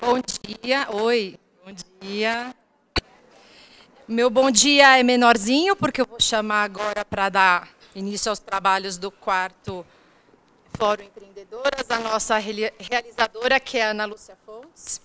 Bom dia, oi, bom dia. Meu bom dia é menorzinho, porque eu vou chamar agora para dar início aos trabalhos do quarto Fórum Empreendedoras, a nossa realizadora, que é a Ana Lúcia Fontes.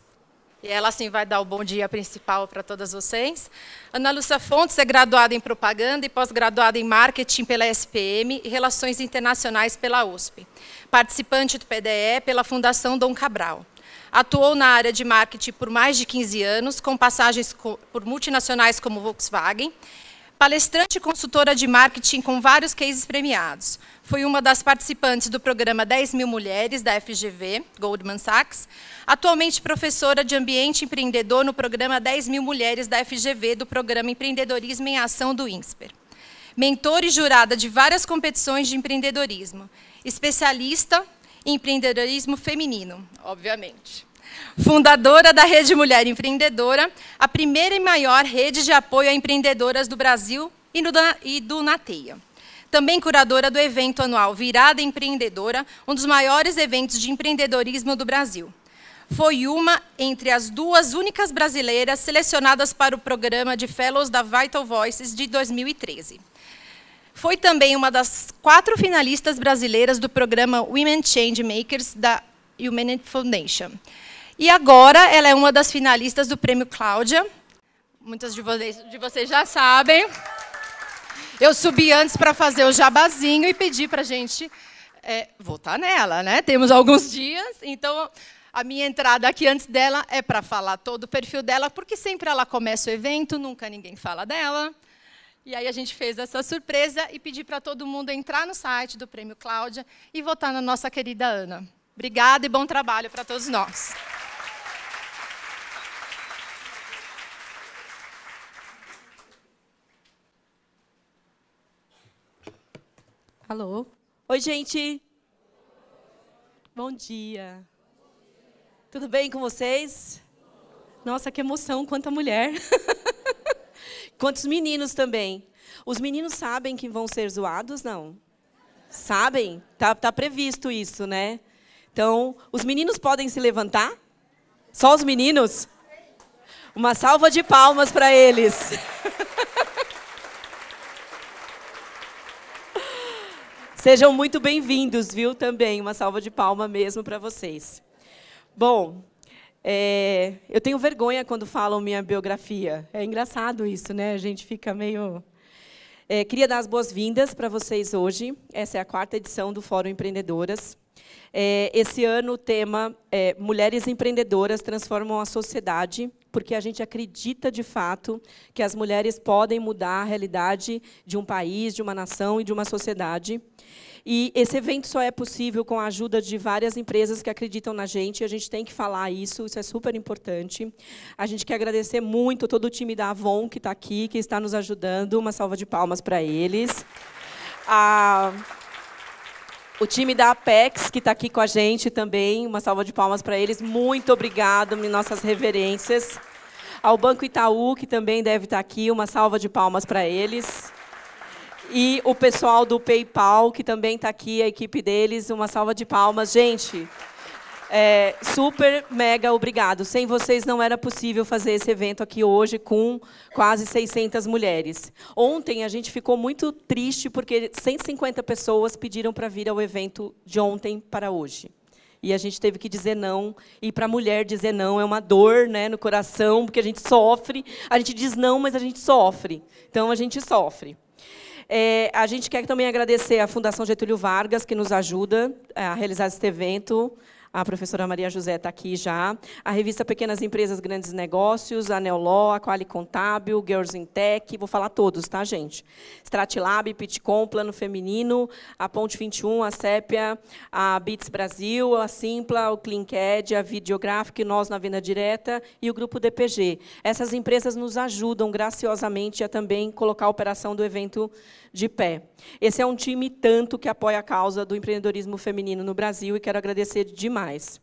E ela, sim, vai dar o bom dia principal para todas vocês. Ana Lúcia Fontes é graduada em Propaganda e pós-graduada em Marketing pela SPM e Relações Internacionais pela USP. Participante do PDE pela Fundação Dom Cabral. Atuou na área de marketing por mais de 15 anos, com passagens por multinacionais como Volkswagen. Palestrante e consultora de marketing com vários cases premiados. Foi uma das participantes do programa 10 mil mulheres da FGV, Goldman Sachs. Atualmente professora de ambiente empreendedor no programa 10 mil mulheres da FGV, do programa Empreendedorismo em Ação do INSPER. Mentor e jurada de várias competições de empreendedorismo. Especialista empreendedorismo feminino, obviamente. Fundadora da Rede Mulher Empreendedora, a primeira e maior rede de apoio a empreendedoras do Brasil e, e do Nateia. Também curadora do evento anual Virada Empreendedora, um dos maiores eventos de empreendedorismo do Brasil. Foi uma entre as duas únicas brasileiras selecionadas para o programa de Fellows da Vital Voices de 2013. Foi também uma das quatro finalistas brasileiras do programa Women Change Makers da Humanity Foundation. E agora ela é uma das finalistas do Prêmio Cláudia. Muitas de vocês, de vocês já sabem. Eu subi antes para fazer o jabazinho e pedi para a gente é, votar nela, né? Temos alguns dias, então a minha entrada aqui antes dela é para falar todo o perfil dela, porque sempre ela começa o evento, nunca ninguém fala dela. E aí a gente fez essa surpresa e pedi para todo mundo entrar no site do Prêmio Cláudia e votar na nossa querida Ana. Obrigada e bom trabalho para todos nós. Alô? Oi, gente. Bom dia. Tudo bem com vocês? Nossa, que emoção, quanta mulher. Quantos meninos também. Os meninos sabem que vão ser zoados? Não. Sabem? Tá, tá previsto isso, né? Então, os meninos podem se levantar? Só os meninos? Uma salva de palmas para eles. Sejam muito bem-vindos, viu? Também uma salva de palma mesmo para vocês. Bom, é, eu tenho vergonha quando falam minha biografia. É engraçado isso, né? A gente fica meio é, queria dar as boas-vindas para vocês hoje. Essa é a quarta edição do Fórum Empreendedoras. É, esse ano o tema é Mulheres Empreendedoras Transformam a Sociedade, porque a gente acredita de fato que as mulheres podem mudar a realidade de um país, de uma nação e de uma sociedade. E esse evento só é possível com a ajuda de várias empresas que acreditam na gente, e a gente tem que falar isso, isso é super importante. A gente quer agradecer muito todo o time da Avon que está aqui, que está nos ajudando, uma salva de palmas para eles. O time da Apex, que está aqui com a gente também, uma salva de palmas para eles. Muito obrigado, nossas reverências. Ao Banco Itaú, que também deve estar tá aqui, uma salva de palmas para eles e o pessoal do PayPal, que também está aqui, a equipe deles, uma salva de palmas. Gente, é, super, mega obrigado. Sem vocês não era possível fazer esse evento aqui hoje com quase 600 mulheres. Ontem a gente ficou muito triste porque 150 pessoas pediram para vir ao evento de ontem para hoje. E a gente teve que dizer não. E para a mulher dizer não é uma dor né, no coração, porque a gente sofre. A gente diz não, mas a gente sofre. Então a gente sofre. É, a gente quer também agradecer à Fundação Getúlio Vargas, que nos ajuda é, a realizar este evento, a professora Maria José está aqui já. A revista Pequenas Empresas, Grandes Negócios, a Neoló, a Quali Contábil, Girls in Tech, vou falar todos, tá, gente? Stratlab, Pitcom, Plano Feminino, a Ponte 21, a Sépia, a Bits Brasil, a Simpla, o CleanCAD, a Videográfica, nós na Venda Direta e o Grupo DPG. Essas empresas nos ajudam graciosamente a também colocar a operação do evento de pé. Esse é um time tanto que apoia a causa do empreendedorismo feminino no Brasil e quero agradecer demais.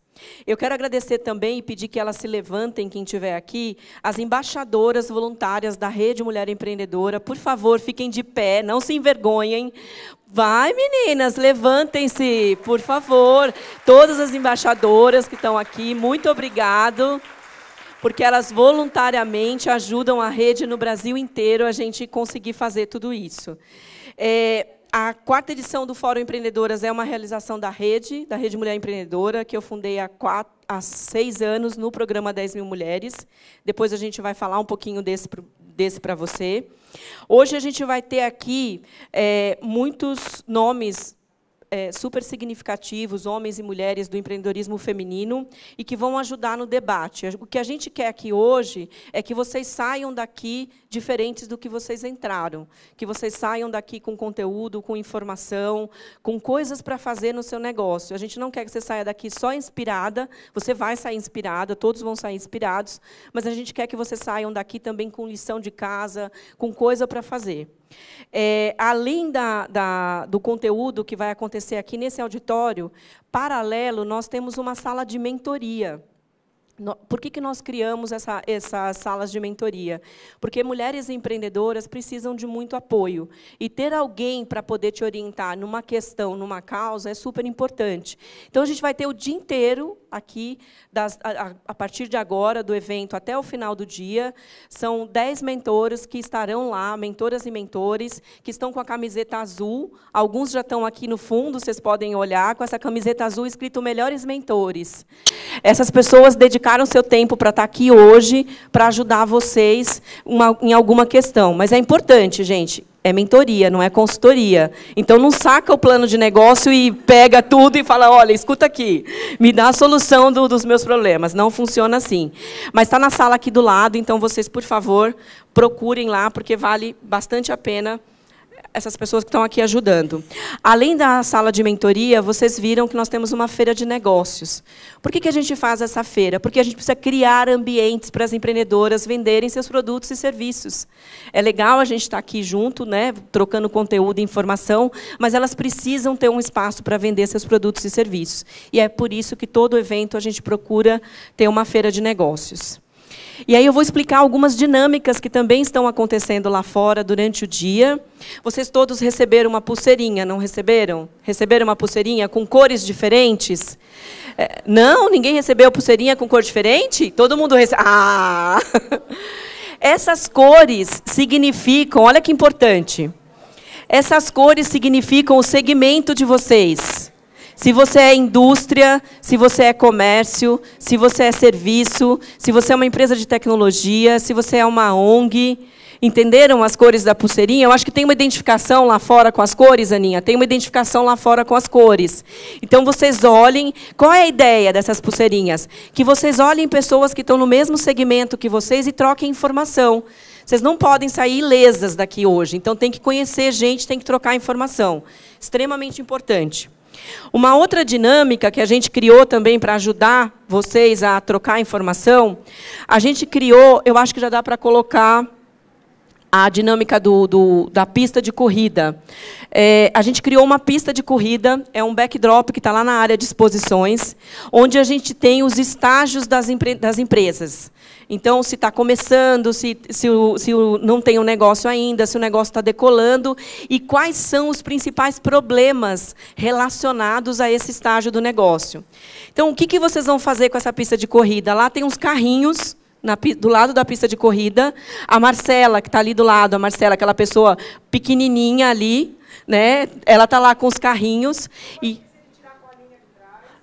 Eu quero agradecer também e pedir que elas se levantem, quem estiver aqui, as embaixadoras voluntárias da Rede Mulher Empreendedora. Por favor, fiquem de pé, não se envergonhem. Vai, meninas, levantem-se, por favor. Todas as embaixadoras que estão aqui, muito obrigado porque elas voluntariamente ajudam a rede no Brasil inteiro a gente conseguir fazer tudo isso. É, a quarta edição do Fórum Empreendedoras é uma realização da rede, da Rede Mulher Empreendedora, que eu fundei há, quatro, há seis anos no programa 10 mil mulheres. Depois a gente vai falar um pouquinho desse, desse para você. Hoje a gente vai ter aqui é, muitos nomes é, super significativos, homens e mulheres do empreendedorismo feminino, e que vão ajudar no debate. O que a gente quer aqui hoje é que vocês saiam daqui diferentes do que vocês entraram, que vocês saiam daqui com conteúdo, com informação, com coisas para fazer no seu negócio. A gente não quer que você saia daqui só inspirada, você vai sair inspirada, todos vão sair inspirados, mas a gente quer que vocês saiam daqui também com lição de casa, com coisa para fazer. É, além da, da, do conteúdo que vai acontecer aqui nesse auditório, paralelo, nós temos uma sala de mentoria. Por que, que nós criamos essa, essas salas de mentoria? Porque mulheres empreendedoras precisam de muito apoio. E ter alguém para poder te orientar numa questão, numa causa, é super importante. Então, a gente vai ter o dia inteiro aqui, das, a, a, partir de agora, do evento até o final do dia. São 10 mentores que estarão lá, mentoras e mentores, que estão com a camiseta azul. Alguns já estão aqui no fundo, vocês podem olhar, com essa camiseta azul escrito Melhores Mentores. Essas pessoas dedicadas dedicaram seu tempo para estar tá aqui hoje, para ajudar vocês uma, em alguma questão. Mas é importante, gente, é mentoria, não é consultoria. Então não saca o plano de negócio e pega tudo e fala, olha, escuta aqui, me dá a solução do, dos meus problemas. Não funciona assim. Mas está na sala aqui do lado, então vocês, por favor, procurem lá, porque vale bastante a pena essas pessoas que estão aqui ajudando. Além da sala de mentoria, vocês viram que nós temos uma feira de negócios. Por que, que a gente faz essa feira? Porque a gente precisa criar ambientes para as empreendedoras venderem seus produtos e serviços. É legal a gente estar aqui junto, né, trocando conteúdo e informação, mas elas precisam ter um espaço para vender seus produtos e serviços. E é por isso que todo evento a gente procura ter uma feira de negócios. E aí eu vou explicar algumas dinâmicas que também estão acontecendo lá fora durante o dia. Vocês todos receberam uma pulseirinha, não receberam? Receberam uma pulseirinha com cores diferentes? É, não, ninguém recebeu pulseirinha com cor diferente? Todo mundo recebeu. Ah! Essas cores significam, olha que importante. Essas cores significam o segmento de vocês. Se você é indústria, se você é comércio, se você é serviço, se você é uma empresa de tecnologia, se você é uma ONG, entenderam as cores da pulseirinha? Eu acho que tem uma identificação lá fora com as cores, Aninha. Tem uma identificação lá fora com as cores. Então vocês olhem. Qual é a ideia dessas pulseirinhas? Que vocês olhem pessoas que estão no mesmo segmento que vocês e troquem informação. Vocês não podem sair ilesas daqui hoje. Então tem que conhecer gente, tem que trocar informação. Extremamente importante. Uma outra dinâmica que a gente criou também para ajudar vocês a trocar informação, a gente criou, eu acho que já dá para colocar a dinâmica do, do, da pista de corrida. É, a gente criou uma pista de corrida, é um backdrop que está lá na área de exposições, onde a gente tem os estágios das, empre das empresas. Então, se está começando, se, se, o, se o não tem um negócio ainda, se o negócio está decolando, e quais são os principais problemas relacionados a esse estágio do negócio. Então, o que, que vocês vão fazer com essa pista de corrida? Lá tem uns carrinhos na, do lado da pista de corrida. A Marcela, que está ali do lado, a Marcela, aquela pessoa pequenininha ali, né? Ela está lá com os carrinhos e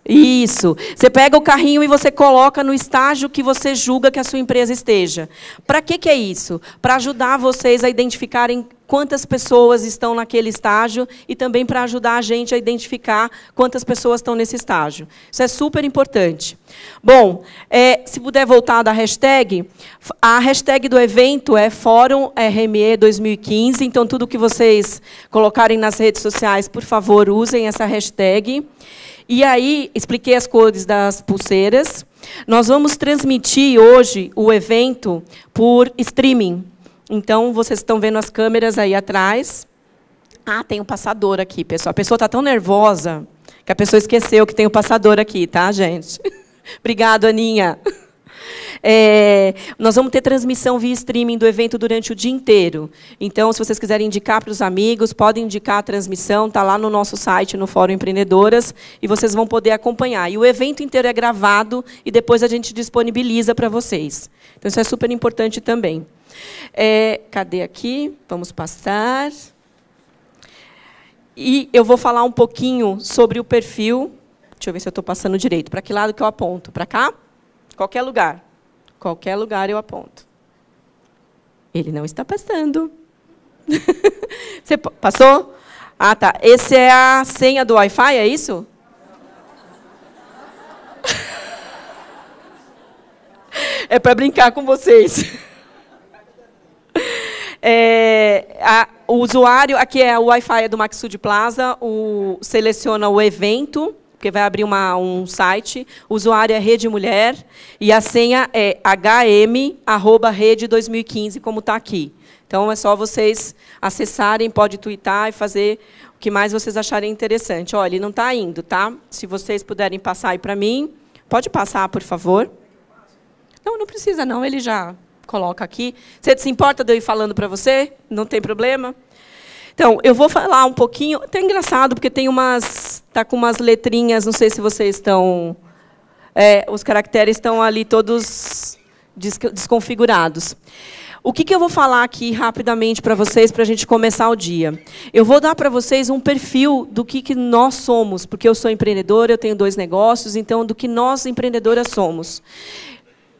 isso. Você pega o carrinho e você coloca no estágio que você julga que a sua empresa esteja. Para que, que é isso? Para ajudar vocês a identificarem quantas pessoas estão naquele estágio e também para ajudar a gente a identificar quantas pessoas estão nesse estágio. Isso é super importante. Bom, é, se puder voltar da hashtag, a hashtag do evento é Fórum RME 2015, então tudo que vocês colocarem nas redes sociais, por favor, usem essa hashtag. E aí, expliquei as cores das pulseiras. Nós vamos transmitir hoje o evento por streaming. Então, vocês estão vendo as câmeras aí atrás. Ah, tem um passador aqui, pessoal. A pessoa está tão nervosa que a pessoa esqueceu que tem o um passador aqui, tá, gente? Obrigado, Aninha. É, nós vamos ter transmissão via streaming do evento durante o dia inteiro. Então, se vocês quiserem indicar para os amigos, podem indicar a transmissão, está lá no nosso site, no Fórum Empreendedoras, e vocês vão poder acompanhar. E o evento inteiro é gravado e depois a gente disponibiliza para vocês. Então, isso é super importante também. É, cadê aqui? Vamos passar. E eu vou falar um pouquinho sobre o perfil. Deixa eu ver se eu estou passando direito. Para que lado que eu aponto? Para cá? Qualquer lugar. Qualquer lugar eu aponto. Ele não está passando. Você passou? Ah, tá. Essa é a senha do Wi-Fi, é isso? é para brincar com vocês. É, a, o usuário, aqui é o Wi-Fi do Maxud Plaza, o, seleciona o evento porque vai abrir uma, um site, o usuário é Rede Mulher, e a senha é hm.rede2015, como está aqui. Então, é só vocês acessarem, pode twittar e fazer o que mais vocês acharem interessante. Olha, ele não está indo, tá? Se vocês puderem passar aí para mim. Pode passar, por favor. Não, não precisa, não. Ele já coloca aqui. Você se importa de eu ir falando para você? Não tem problema? Então, eu vou falar um pouquinho. Até engraçado, porque tem umas. Está com umas letrinhas, não sei se vocês estão. É, os caracteres estão ali todos des desconfigurados. O que, que, eu vou falar aqui rapidamente para vocês, para a gente começar o dia? Eu vou dar para vocês um perfil do que, que nós somos, porque eu sou empreendedora, eu tenho dois negócios, então, do que nós empreendedoras somos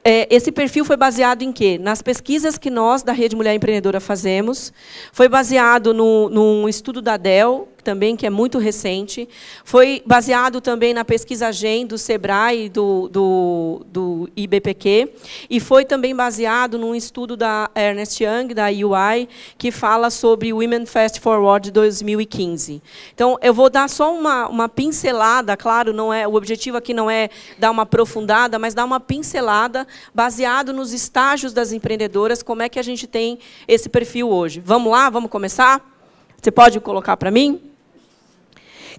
é, esse perfil foi baseado em quê? Nas pesquisas que nós, da Rede Mulher Empreendedora, fazemos. Foi baseado no, num estudo da Dell, também, que é muito recente. Foi baseado também na pesquisa GEM do SEBRAE do, do, do IBPQ. E foi também baseado num estudo da Ernest Young, da UI, que fala sobre Women Fast Forward 2015. Então, eu vou dar só uma, uma pincelada, claro, não é o objetivo aqui não é dar uma aprofundada, mas dar uma pincelada baseado nos estágios das empreendedoras, como é que a gente tem esse perfil hoje. Vamos lá? Vamos começar? Você pode colocar para mim?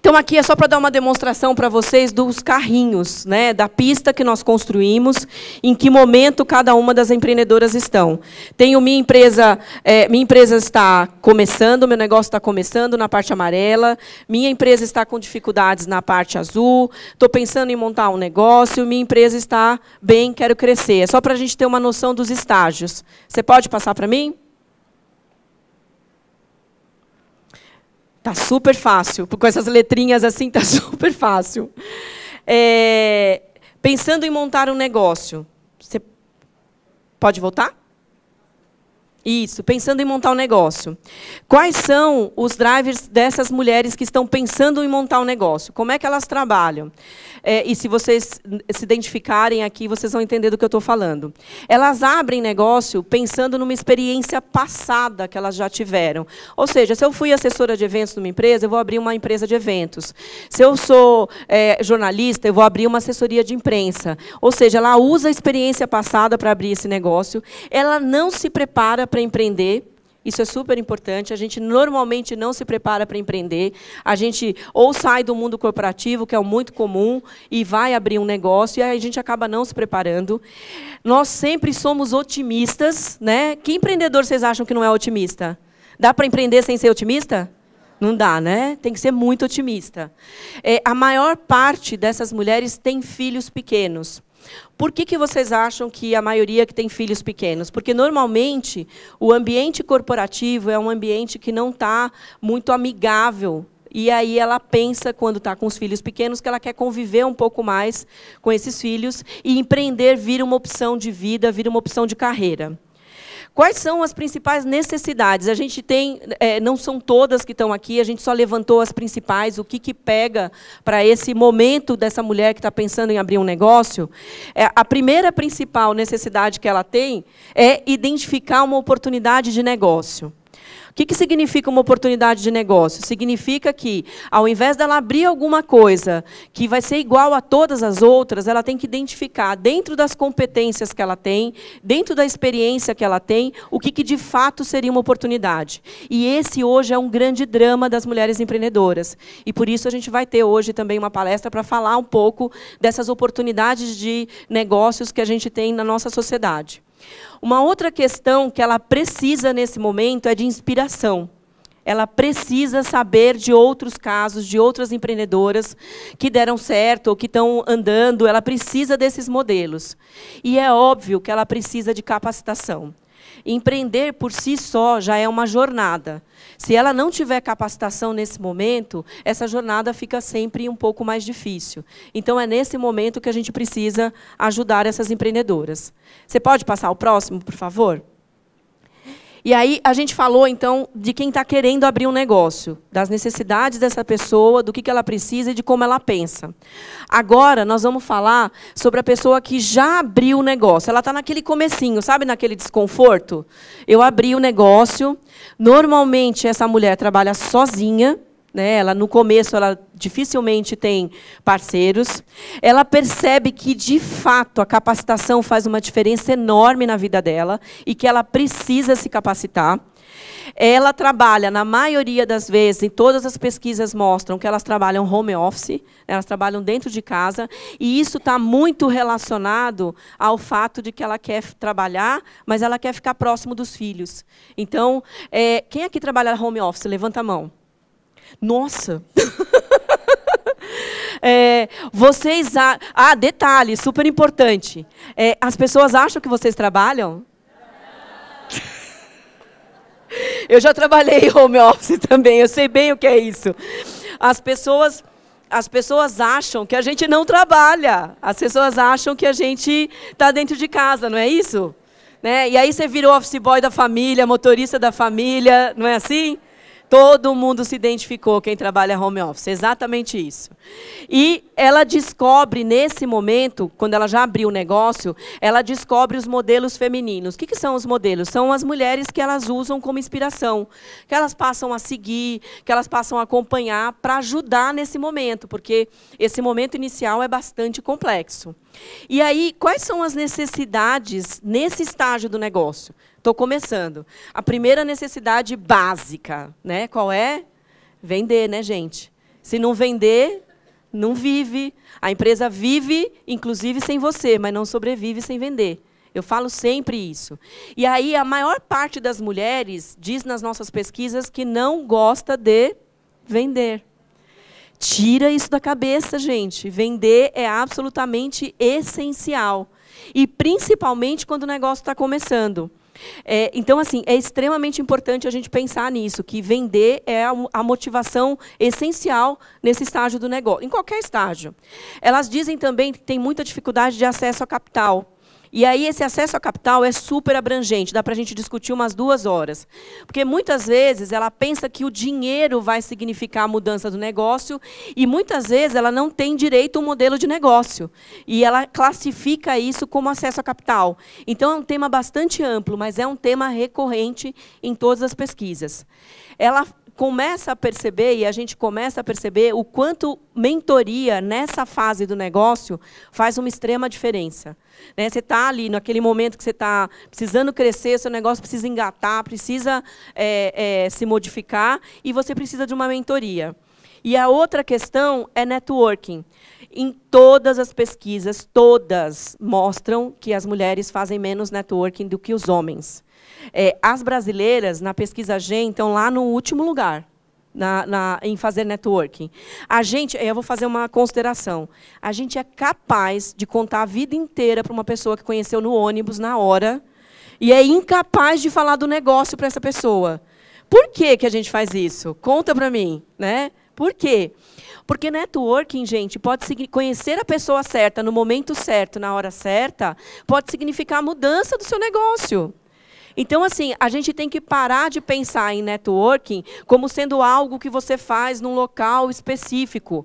Então aqui é só para dar uma demonstração para vocês dos carrinhos, né, da pista que nós construímos, em que momento cada uma das empreendedoras estão. Tenho minha empresa, é, minha empresa está começando, meu negócio está começando na parte amarela, minha empresa está com dificuldades na parte azul, estou pensando em montar um negócio, minha empresa está bem, quero crescer. É só para a gente ter uma noção dos estágios. Você pode passar para mim? Tá super fácil. Com essas letrinhas assim, tá super fácil. É, pensando em montar um negócio. Você pode voltar? Isso, pensando em montar um negócio. Quais são os drivers dessas mulheres que estão pensando em montar um negócio? Como é que elas trabalham? É, e se vocês se identificarem aqui, vocês vão entender do que eu estou falando. Elas abrem negócio pensando numa experiência passada que elas já tiveram. Ou seja, se eu fui assessora de eventos numa empresa, eu vou abrir uma empresa de eventos. Se eu sou é, jornalista, eu vou abrir uma assessoria de imprensa. Ou seja, ela usa a experiência passada para abrir esse negócio. Ela não se prepara para empreender. Isso é super importante. A gente normalmente não se prepara para empreender. A gente ou sai do mundo corporativo, que é muito comum, e vai abrir um negócio, e aí a gente acaba não se preparando. Nós sempre somos otimistas, né? Que empreendedor vocês acham que não é otimista? Dá para empreender sem ser otimista? Não dá, né? Tem que ser muito otimista. É, a maior parte dessas mulheres tem filhos pequenos. Por que, que vocês acham que a maioria que tem filhos pequenos? Porque, normalmente, o ambiente corporativo é um ambiente que não está muito amigável e aí ela pensa, quando está com os filhos pequenos, que ela quer conviver um pouco mais com esses filhos e empreender vira uma opção de vida, vira uma opção de carreira. Quais são as principais necessidades? A gente tem, é, não são todas que estão aqui, a gente só levantou as principais, o que, que pega para esse momento dessa mulher que está pensando em abrir um negócio. É, a primeira principal necessidade que ela tem é identificar uma oportunidade de negócio. O que, que significa uma oportunidade de negócio? Significa que, ao invés dela abrir alguma coisa que vai ser igual a todas as outras, ela tem que identificar, dentro das competências que ela tem, dentro da experiência que ela tem, o que, que de fato seria uma oportunidade. E esse hoje é um grande drama das mulheres empreendedoras. E por isso a gente vai ter hoje também uma palestra para falar um pouco dessas oportunidades de negócios que a gente tem na nossa sociedade. Uma outra questão que ela precisa nesse momento é de inspiração. Ela precisa saber de outros casos, de outras empreendedoras que deram certo ou que estão andando. Ela precisa desses modelos. E é óbvio que ela precisa de capacitação. Empreender por si só já é uma jornada. Se ela não tiver capacitação nesse momento, essa jornada fica sempre um pouco mais difícil. Então, é nesse momento que a gente precisa ajudar essas empreendedoras. Você pode passar o próximo, por favor? E aí a gente falou, então, de quem está querendo abrir um negócio, das necessidades dessa pessoa, do que, que ela precisa e de como ela pensa. Agora nós vamos falar sobre a pessoa que já abriu o negócio. Ela está naquele comecinho, sabe, naquele desconforto? Eu abri o negócio, normalmente essa mulher trabalha sozinha, né? Ela no começo ela dificilmente tem parceiros. Ela percebe que de fato a capacitação faz uma diferença enorme na vida dela e que ela precisa se capacitar. Ela trabalha, na maioria das vezes, em todas as pesquisas mostram que elas trabalham home office, né? elas trabalham dentro de casa, e isso está muito relacionado ao fato de que ela quer trabalhar, mas ela quer ficar próximo dos filhos. Então, é, quem aqui trabalha home office? Levanta a mão. Nossa! é, vocês. A... Ah, detalhe, super importante. É, as pessoas acham que vocês trabalham? Eu já trabalhei home office também, eu sei bem o que é isso. As pessoas, as pessoas acham que a gente não trabalha. As pessoas acham que a gente está dentro de casa, não é isso? Né? E aí você virou office boy da família, motorista da família, não é assim? Todo mundo se identificou, quem trabalha home office, exatamente isso. E ela descobre nesse momento, quando ela já abriu o negócio, ela descobre os modelos femininos. O que, que são os modelos? São as mulheres que elas usam como inspiração, que elas passam a seguir, que elas passam a acompanhar para ajudar nesse momento, porque esse momento inicial é bastante complexo. E aí, quais são as necessidades nesse estágio do negócio? Estou começando. A primeira necessidade básica, né? Qual é? Vender, né, gente? Se não vender, não vive. A empresa vive, inclusive, sem você, mas não sobrevive sem vender. Eu falo sempre isso. E aí a maior parte das mulheres diz nas nossas pesquisas que não gosta de vender. Tira isso da cabeça, gente. Vender é absolutamente essencial. E principalmente quando o negócio está começando. É, então, assim, é extremamente importante a gente pensar nisso, que vender é a, a, motivação essencial nesse estágio do negócio, em qualquer estágio. Elas dizem também que tem muita dificuldade de acesso a capital. E aí esse acesso a capital é super abrangente, dá para a gente discutir umas duas horas. Porque muitas vezes ela pensa que o dinheiro vai significar a mudança do negócio e muitas vezes ela não tem direito a um modelo de negócio. E ela classifica isso como acesso a capital. Então é um tema bastante amplo, mas é um tema recorrente em todas as pesquisas. Ela começa a perceber e a gente começa a perceber o quanto mentoria nessa fase do negócio faz uma extrema diferença. Né? Você está ali naquele momento que você está precisando crescer, seu negócio precisa engatar, precisa é, é, se modificar e você precisa de uma mentoria. E a outra questão é networking. Em todas as pesquisas, todas mostram que as mulheres fazem menos networking do que os homens. É, as brasileiras, na pesquisa G, estão lá no último lugar. Na, na, em fazer networking. A gente, eu vou fazer uma consideração. A gente é capaz de contar a vida inteira para uma pessoa que conheceu no ônibus na hora e é incapaz de falar do negócio para essa pessoa. Por que, que a gente faz isso? Conta para mim, né? Por quê? Porque networking, gente, pode conhecer a pessoa certa no momento certo, na hora certa, pode significar a mudança do seu negócio. Então, assim, a gente tem que parar de pensar em networking como sendo algo que você faz num local específico.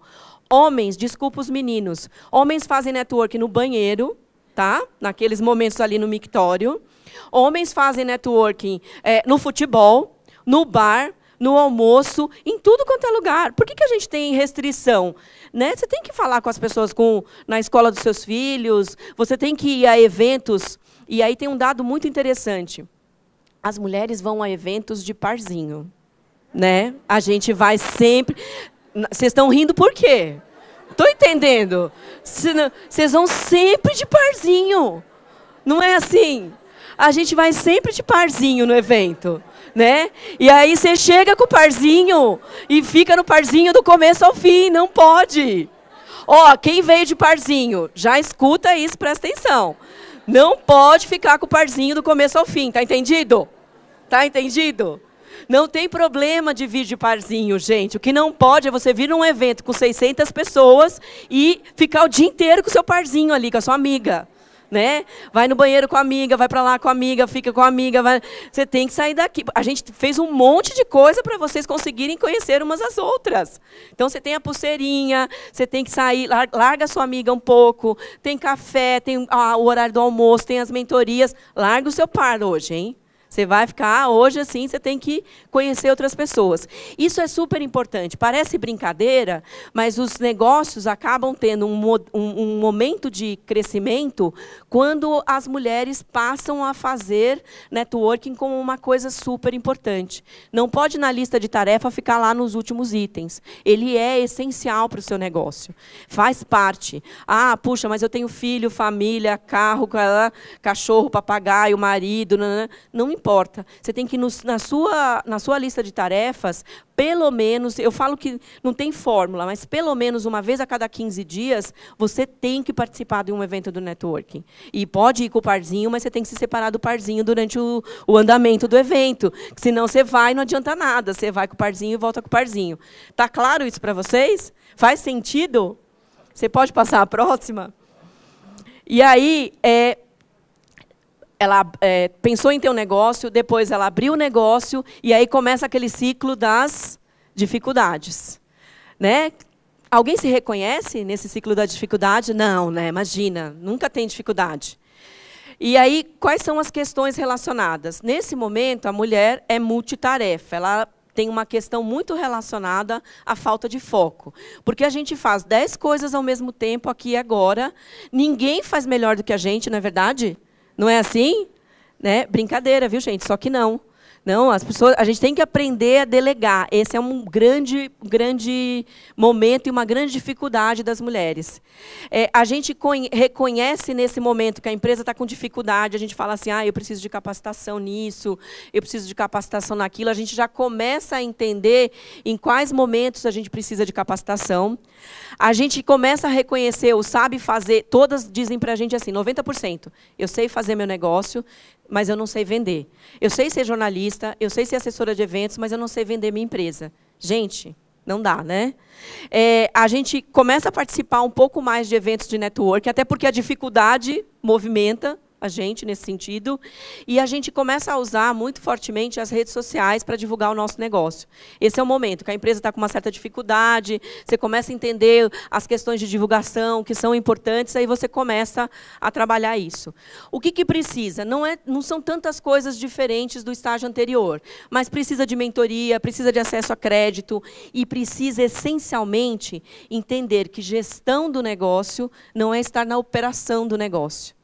Homens, desculpa os meninos, homens fazem networking no banheiro, tá? Naqueles momentos ali no mictório. Homens fazem networking é, no futebol, no bar, no almoço, em tudo quanto é lugar. Por que, que a gente tem restrição? Né? Você tem que falar com as pessoas com, na escola dos seus filhos, você tem que ir a eventos. E aí tem um dado muito interessante as mulheres vão a eventos de parzinho, né? A gente vai sempre. Vocês estão rindo por quê? Tô entendendo. Vocês vão sempre de parzinho. Não é assim? A gente vai sempre de parzinho no evento, né? E aí você chega com o parzinho e fica no parzinho do começo ao fim, não pode. Ó, quem veio de parzinho, já escuta isso, presta atenção. Não pode ficar com o parzinho do começo ao fim, tá entendido? Tá entendido? Não tem problema de vir de parzinho, gente. O que não pode é você vir num evento com 600 pessoas e ficar o dia inteiro com o seu parzinho ali, com a sua amiga né? Vai no banheiro com a amiga, vai para lá com a amiga, fica com a amiga, vai... você tem que sair daqui. A gente fez um monte de coisa para vocês conseguirem conhecer umas às outras. Então você tem a pulseirinha, você tem que sair, larga sua amiga um pouco, tem café, tem ah, o horário do almoço, tem as mentorias, larga o seu par hoje, hein? Você vai ficar, ah, hoje assim, você tem que conhecer outras pessoas. Isso é super importante. Parece brincadeira, mas os negócios acabam tendo um, um, um momento de crescimento quando as mulheres passam a fazer networking como uma coisa super importante. Não pode, na lista de tarefa, ficar lá nos últimos itens. Ele é essencial para o seu negócio. Faz parte. Ah, puxa, mas eu tenho filho, família, carro, cachorro, papagaio, marido. Não, não, não importa. Você tem que, nos, na, sua, na sua lista de tarefas, pelo menos, eu falo que não tem fórmula, mas pelo menos uma vez a cada 15 dias, você tem que participar de um evento do networking. E pode ir com o parzinho, mas você tem que se separar do parzinho durante o, o andamento do evento. Senão você vai e não adianta nada. Você vai com o parzinho e volta com o parzinho. Está claro isso para vocês? Faz sentido? Você pode passar a próxima? E aí, é, ela é, pensou em ter um negócio, depois ela abriu o negócio, e aí começa aquele ciclo das dificuldades. Né? Alguém se reconhece nesse ciclo da dificuldade? Não, né? imagina, nunca tem dificuldade. E aí, quais são as questões relacionadas? Nesse momento, a mulher é multitarefa, ela tem uma questão muito relacionada à falta de foco. Porque a gente faz dez coisas ao mesmo tempo aqui e agora, ninguém faz melhor do que a gente, não é verdade? Não é assim? Né? Brincadeira, viu, gente? Só que não. Não, as pessoas, a gente tem que aprender a delegar. Esse é um grande, grande momento e uma grande dificuldade das mulheres. É, a gente reconhece nesse momento que a empresa está com dificuldade, a gente fala assim, ah, eu preciso de capacitação nisso, eu preciso de capacitação naquilo. A gente já começa a entender em quais momentos a gente precisa de capacitação. A gente começa a reconhecer o sabe fazer. Todas dizem para a gente assim, 90%. Eu sei fazer meu negócio, mas eu não sei vender. Eu sei ser jornalista, eu sei ser assessora de eventos, mas eu não sei vender minha empresa. Gente, não dá, né? É, a gente começa a participar um pouco mais de eventos de network, até porque a dificuldade movimenta, a gente nesse sentido. E a gente começa a usar muito fortemente as redes sociais para divulgar o nosso negócio. Esse é o momento que a empresa está com uma certa dificuldade, você começa a entender as questões de divulgação que são importantes, aí você começa a trabalhar isso. O que, que precisa? Não, é, não são tantas coisas diferentes do estágio anterior, mas precisa de mentoria, precisa de acesso a crédito e precisa essencialmente entender que gestão do negócio não é estar na operação do negócio.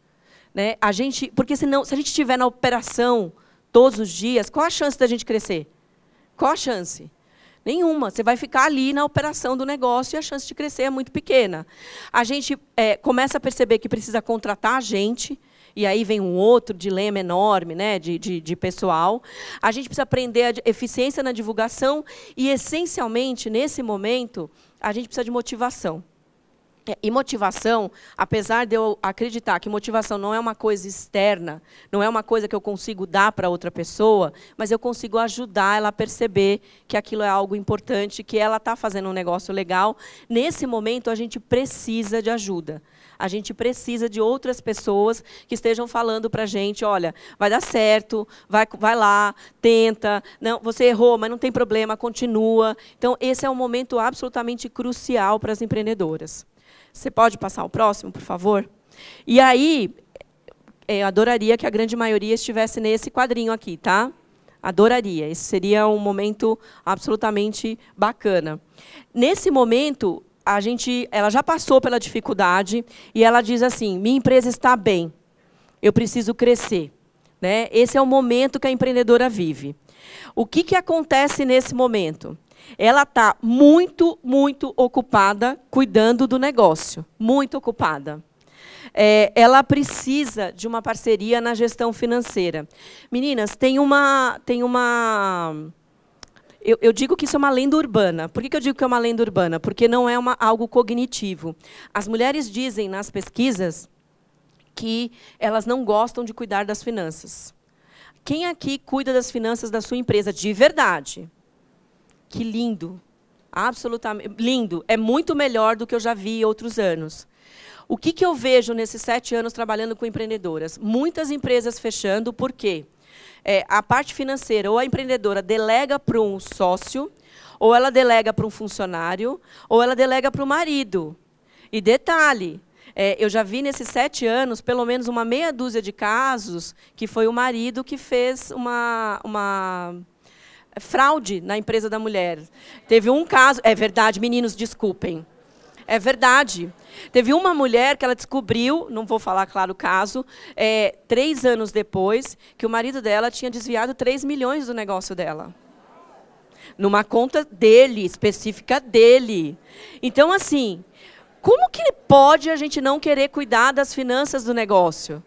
Né? A gente, porque senão, se a gente estiver na operação todos os dias, qual a chance da gente crescer? Qual a chance? Nenhuma. Você vai ficar ali na operação do negócio e a chance de crescer é muito pequena. A gente é, começa a perceber que precisa contratar gente, e aí vem um outro dilema enorme né, de, de, de, pessoal. A gente precisa aprender a eficiência na divulgação e, essencialmente, nesse momento, a gente precisa de motivação. E motivação, apesar de eu acreditar que motivação não é uma coisa externa, não é uma coisa que eu consigo dar para outra pessoa, mas eu consigo ajudar ela a perceber que aquilo é algo importante, que ela está fazendo um negócio legal. Nesse momento, a gente precisa de ajuda. A gente precisa de outras pessoas que estejam falando para a gente, olha, vai dar certo, vai, vai lá, tenta, não, você errou, mas não tem problema, continua. Então, esse é um momento absolutamente crucial para as empreendedoras. Você pode passar o próximo, por favor? E aí, eu é, adoraria que a grande maioria estivesse nesse quadrinho aqui, tá? Adoraria. Esse seria um momento absolutamente bacana. Nesse momento, a gente, ela já passou pela dificuldade e ela diz assim: minha empresa está bem, eu preciso crescer. Né? Esse é o momento que a empreendedora vive. O que, que acontece nesse momento? Ela está muito, muito ocupada cuidando do negócio. Muito ocupada. É, ela precisa de uma parceria na gestão financeira. Meninas, tem uma. Tem uma eu, eu, digo que isso é uma lenda urbana. Por que, que eu digo que é uma lenda urbana? Porque não é uma, algo cognitivo. As mulheres dizem nas pesquisas que elas não gostam de cuidar das finanças. Quem aqui cuida das finanças da sua empresa de verdade? que lindo. Absolutamente lindo. É muito melhor do que eu já vi outros anos. O que, que eu vejo nesses sete anos trabalhando com empreendedoras? Muitas empresas fechando, por quê? É, a parte financeira, ou a empreendedora delega para um sócio, ou ela delega para um funcionário, ou ela delega para o marido. E detalhe, é, eu já vi nesses sete anos pelo menos uma meia dúzia de casos que foi o marido que fez uma, uma fraude na empresa da mulher. Teve um caso, é verdade, meninos, desculpem. É verdade. Teve uma mulher que ela descobriu, não vou falar claro o caso, é, três anos depois, que o marido dela tinha desviado 3 milhões do negócio dela. Numa conta dele, específica dele. Então, assim, como que pode a gente não querer cuidar das finanças do negócio?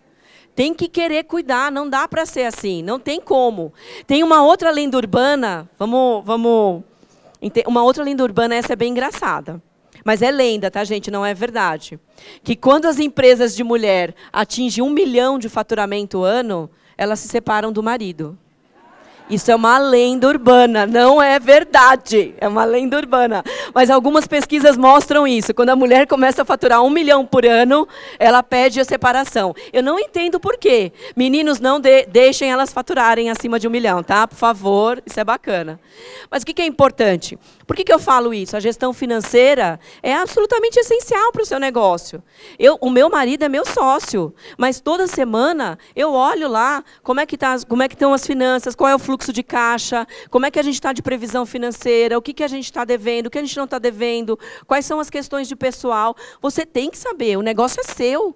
Tem que querer cuidar, não dá para ser assim, não tem como. Tem uma outra lenda urbana, vamos, vamos uma outra lenda urbana, essa é bem engraçada. Mas é lenda, tá, gente? Não é verdade. Que quando as empresas de mulher atingem um milhão de faturamento ano, elas se separam do marido. Isso é uma lenda urbana, não é verdade. É uma lenda urbana. Mas algumas pesquisas mostram isso. Quando a mulher começa a faturar um milhão por ano, ela pede a separação. Eu não entendo por quê. Meninos, não de deixem elas faturarem acima de um milhão, tá? Por favor, isso é bacana. Mas o que, que é importante? Por que, que eu falo isso? A gestão financeira é absolutamente essencial para o seu negócio. Eu, o meu marido é meu sócio, mas toda semana eu olho lá como é que tá, como é que estão as finanças, qual é o fluxo de caixa, como é que a gente está de previsão financeira, o que, que a gente está devendo, o que a gente não está devendo, quais são as questões de pessoal. Você tem que saber, o negócio é seu.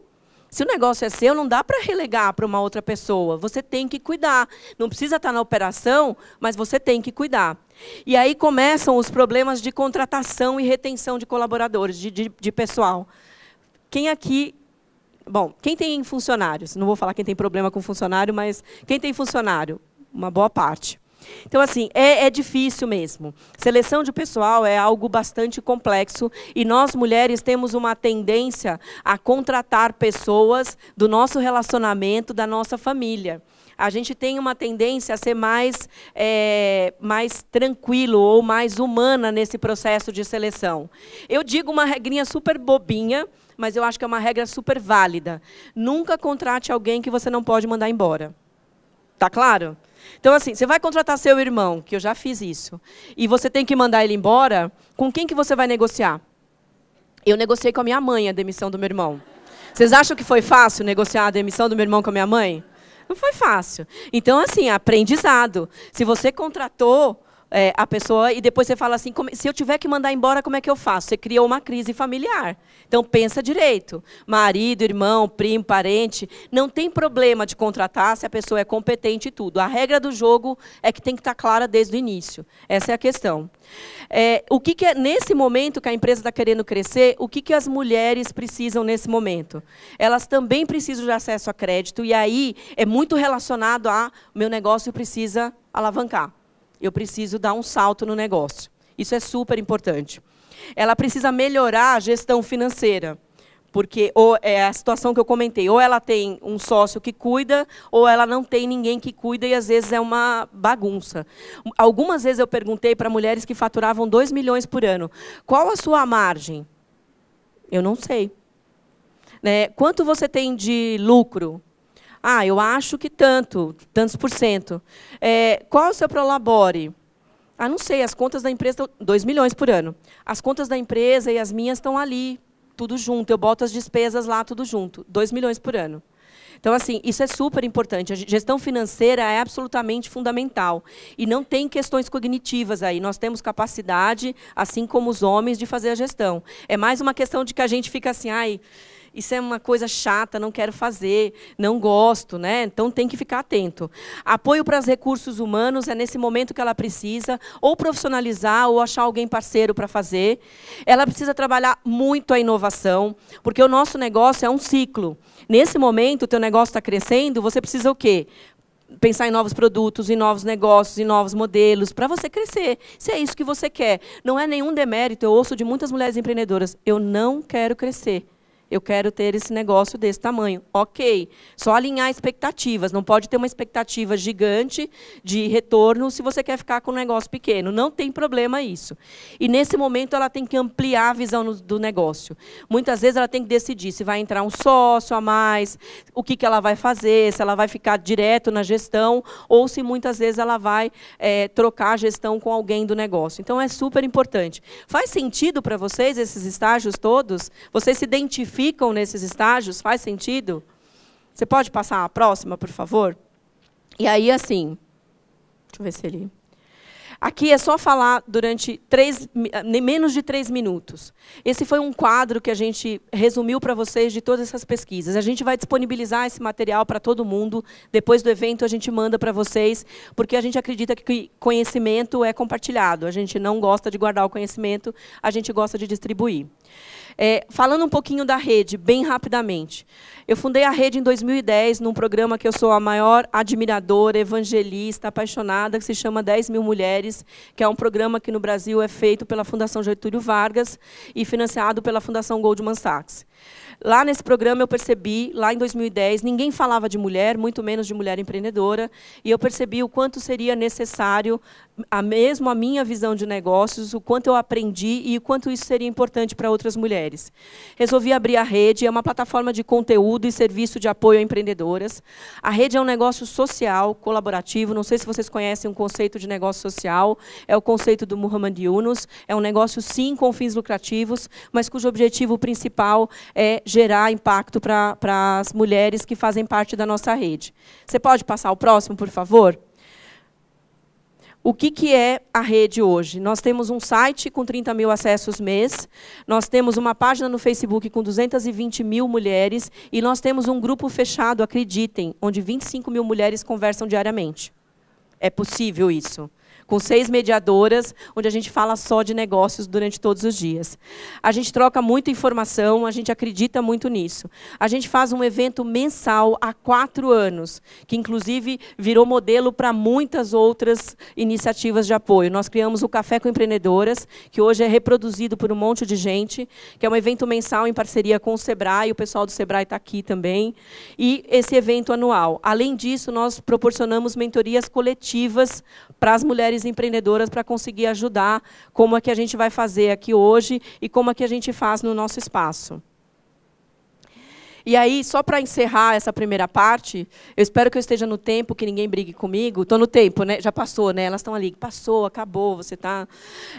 Se o negócio é seu, não dá para relegar para uma outra pessoa. Você tem que cuidar. Não precisa estar tá na operação, mas você tem que cuidar. E aí começam os problemas de contratação e retenção de colaboradores, de, de, de pessoal. Quem aqui. Bom, quem tem funcionários? Não vou falar quem tem problema com funcionário, mas quem tem funcionário? Uma boa parte. Então, assim, é, é difícil mesmo. Seleção de pessoal é algo bastante complexo e nós, mulheres, temos uma tendência a contratar pessoas do nosso relacionamento, da nossa família a gente tem uma tendência a ser mais, é, mais tranquilo ou mais humana nesse processo de seleção. Eu digo uma regrinha super bobinha, mas eu acho que é uma regra super válida. Nunca contrate alguém que você não pode mandar embora. Tá claro? Então, assim, você vai contratar seu irmão, que eu já fiz isso, e você tem que mandar ele embora, com quem que você vai negociar? Eu negociei com a minha mãe a demissão do meu irmão. Vocês acham que foi fácil negociar a demissão do meu irmão com a minha mãe? Não foi fácil. Então, assim, aprendizado. Se você contratou é, a pessoa e depois você fala assim, se eu tiver que mandar embora, como é que eu faço? Você criou uma crise familiar. Então pensa direito. Marido, irmão, primo, parente, não tem problema de contratar se a pessoa é competente e tudo. A regra do jogo é que tem que estar clara desde o início. Essa é a questão. É, o que, que é nesse momento que a empresa está querendo crescer? O que, que as mulheres precisam nesse momento? Elas também precisam de acesso a crédito e aí é muito relacionado a meu negócio precisa alavancar eu preciso dar um salto no negócio. Isso é super importante. Ela precisa melhorar a gestão financeira porque ou é a situação que eu comentei, ou ela tem um sócio que cuida, ou ela não tem ninguém que cuida e às vezes é uma bagunça. Algumas vezes eu perguntei para mulheres que faturavam 2 milhões por ano, qual a sua margem? Eu não sei. Né? Quanto você tem de lucro? Ah, eu acho que tanto, tantos por cento. É, qual é o seu prolabore? Ah, não sei, as contas da empresa estão 2 milhões por ano. As contas da empresa e as minhas estão ali, tudo junto. Eu boto as despesas lá, tudo junto. 2 milhões por ano. Então, assim, isso é super importante. A gestão financeira é absolutamente fundamental. E não tem questões cognitivas aí. Nós temos capacidade, assim como os homens, de fazer a gestão. É mais uma questão de que a gente fica assim, ai, isso é uma coisa chata, não quero fazer, não gosto, né? Então tem que ficar atento. Apoio para os recursos humanos é nesse momento que ela precisa ou profissionalizar ou achar alguém parceiro para fazer. Ela precisa trabalhar muito a inovação, porque o nosso negócio é um ciclo. Nesse momento, o teu negócio está crescendo, você precisa o quê? pensar em novos produtos, em novos negócios, em novos modelos, para você crescer. Se é isso que você quer. Não é nenhum demérito, eu ouço de muitas mulheres empreendedoras, eu não quero crescer eu quero ter esse negócio desse tamanho. Ok, só alinhar expectativas. Não pode ter uma expectativa gigante de retorno se você quer ficar com um negócio pequeno. Não tem problema isso. E nesse momento ela tem que ampliar a visão do negócio. Muitas vezes ela tem que decidir se vai entrar um sócio a mais, o que, que ela vai fazer, se ela vai ficar direto na gestão ou se muitas vezes ela vai é, trocar a gestão com alguém do negócio. Então é super importante. Faz sentido para vocês esses estágios todos? Você se identifica ficam nesses estágios, faz sentido? Você pode passar a próxima, por favor? E aí, assim, deixa eu ver se ele... Aqui é só falar durante três, menos de três minutos. Esse foi um quadro que a gente resumiu para vocês de todas essas pesquisas. A gente vai disponibilizar esse material para todo mundo. Depois do evento, a gente manda para vocês, porque a gente acredita que conhecimento é compartilhado. A gente não gosta de guardar o conhecimento, a gente gosta de distribuir. É, falando um pouquinho da rede, bem rapidamente. Eu fundei a rede em 2010, num programa que eu sou a maior admiradora, evangelista, apaixonada, que se chama 10 Mil Mulheres, que é um programa que no Brasil é feito pela Fundação Getúlio Vargas e financiado pela Fundação Goldman Sachs. Lá nesse programa eu percebi, lá em 2010, ninguém falava de mulher, muito menos de mulher empreendedora, e eu percebi o quanto seria necessário, a mesmo a minha visão de negócios, o quanto eu aprendi e o quanto isso seria importante para outras mulheres. Resolvi abrir a rede, é uma plataforma de conteúdo e serviço de apoio a empreendedoras. A rede é um negócio social, colaborativo, não sei se vocês conhecem um conceito de negócio social, é o conceito do Muhammad Yunus, é um negócio sim com fins lucrativos, mas cujo objetivo principal é gerar impacto para as mulheres que fazem parte da nossa rede. Você pode passar o próximo, por favor? O que, que é a rede hoje? Nós temos um site com 30 mil acessos mês, nós temos uma página no Facebook com 220 mil mulheres e nós temos um grupo fechado, acreditem, onde 25 mil mulheres conversam diariamente. É possível isso com seis mediadoras, onde a gente fala só de negócios durante todos os dias. A gente troca muita informação, a gente acredita muito nisso. A gente faz um evento mensal há quatro anos, que inclusive virou modelo para muitas outras iniciativas de apoio. Nós criamos o Café com Empreendedoras, que hoje é reproduzido por um monte de gente, que é um evento mensal em parceria com o Sebrae, o pessoal do Sebrae está aqui também, e esse evento anual. Além disso, nós proporcionamos mentorias coletivas para as mulheres mulheres empreendedoras para conseguir ajudar, como é que a gente vai fazer aqui hoje e como é que a gente faz no nosso espaço. E aí, só para encerrar essa primeira parte, eu espero que eu esteja no tempo, que ninguém brigue comigo. Estou no tempo, né? Já passou, né? Elas estão ali. Passou, acabou, você está.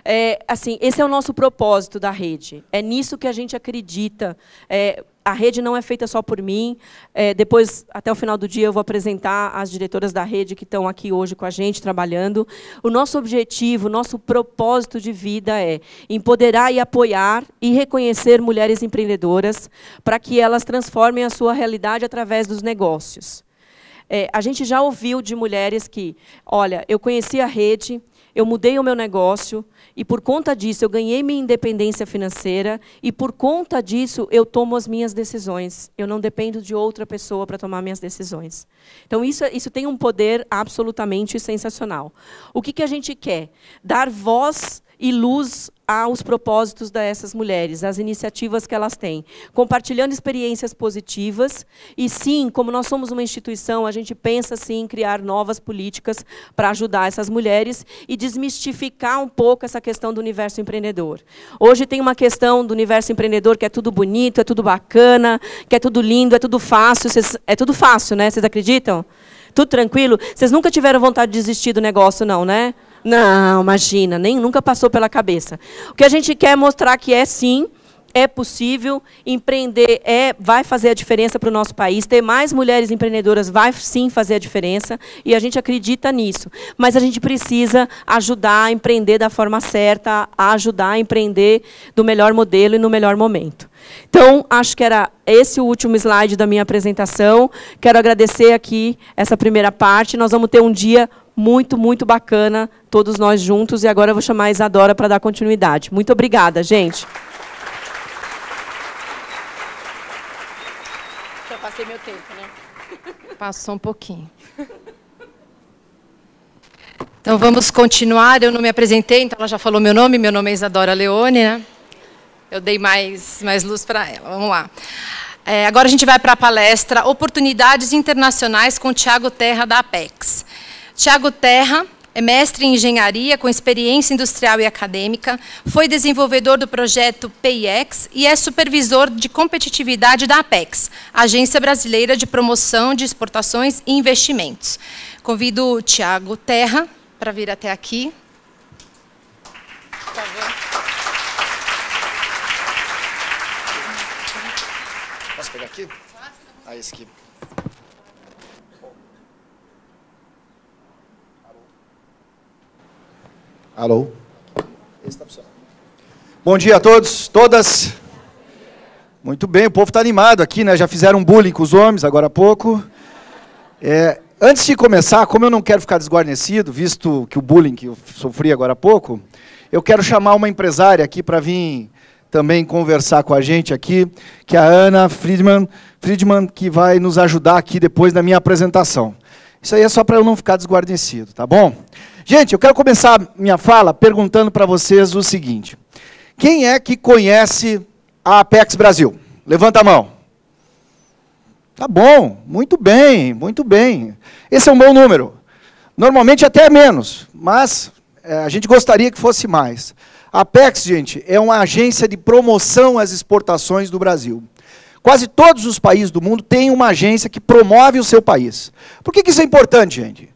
É, assim, esse é o nosso propósito da rede. É nisso que a gente acredita. É, a rede não é feita só por mim. É, depois, até o final do dia, eu vou apresentar as diretoras da rede que estão aqui hoje com a gente, trabalhando. O nosso objetivo, o nosso propósito de vida é empoderar e apoiar e reconhecer mulheres empreendedoras para que elas transformem a sua realidade através dos negócios. É, a gente já ouviu de mulheres que, olha, eu conheci a rede, eu mudei o meu negócio e por conta disso eu ganhei minha independência financeira e por conta disso eu tomo as minhas decisões. Eu não dependo de outra pessoa para tomar minhas decisões. Então isso, isso tem um poder absolutamente sensacional. O que, que a gente quer? Dar voz e luz aos propósitos dessas mulheres, às iniciativas que elas têm, compartilhando experiências positivas e sim, como nós somos uma instituição, a gente pensa sim em criar novas políticas para ajudar essas mulheres e desmistificar um pouco essa questão do universo empreendedor. Hoje tem uma questão do universo empreendedor que é tudo bonito, é tudo bacana, que é tudo lindo, é tudo fácil, Cês, é tudo fácil, né? Vocês acreditam? Tudo tranquilo? Vocês nunca tiveram vontade de desistir do negócio, não, né? Não, imagina, nem nunca passou pela cabeça. O que a gente quer é mostrar que é sim, é possível empreender, é vai fazer a diferença para o nosso país. Ter mais mulheres empreendedoras vai sim fazer a diferença e a gente acredita nisso. Mas a gente precisa ajudar a empreender da forma certa, a ajudar a empreender do melhor modelo e no melhor momento. Então, acho que era esse o último slide da minha apresentação. Quero agradecer aqui essa primeira parte. Nós vamos ter um dia muito, muito bacana, todos nós juntos. E agora eu vou chamar a Isadora para dar continuidade. Muito obrigada, gente. Já passei meu tempo, né? Passou um pouquinho. Então vamos continuar. Eu não me apresentei, então ela já falou meu nome. Meu nome é Isadora Leone, né? Eu dei mais, mais luz para ela. Vamos lá. É, agora a gente vai para a palestra Oportunidades Internacionais com Tiago Terra da Apex. Tiago Terra é mestre em engenharia com experiência industrial e acadêmica, foi desenvolvedor do projeto PIEX e é supervisor de competitividade da Apex, Agência Brasileira de Promoção de Exportações e Investimentos. Convido o Tiago Terra para vir até aqui. Posso pegar aqui? Ah, esse aqui. Alô? Bom dia a todos, todas. Muito bem, o povo está animado aqui, né? Já fizeram bullying com os homens agora há pouco. É, antes de começar, como eu não quero ficar desguarnecido, visto que o bullying que eu sofri agora há pouco, eu quero chamar uma empresária aqui para vir também conversar com a gente aqui, que é a Ana Friedman, Friedman que vai nos ajudar aqui depois da minha apresentação. Isso aí é só para eu não ficar desguarnecido, tá bom? Gente, eu quero começar minha fala perguntando para vocês o seguinte: quem é que conhece a Apex Brasil? Levanta a mão. Tá bom, muito bem, muito bem. Esse é um bom número. Normalmente até menos, mas é, a gente gostaria que fosse mais. A Apex, gente, é uma agência de promoção às exportações do Brasil. Quase todos os países do mundo têm uma agência que promove o seu país. Por que, que isso é importante, gente?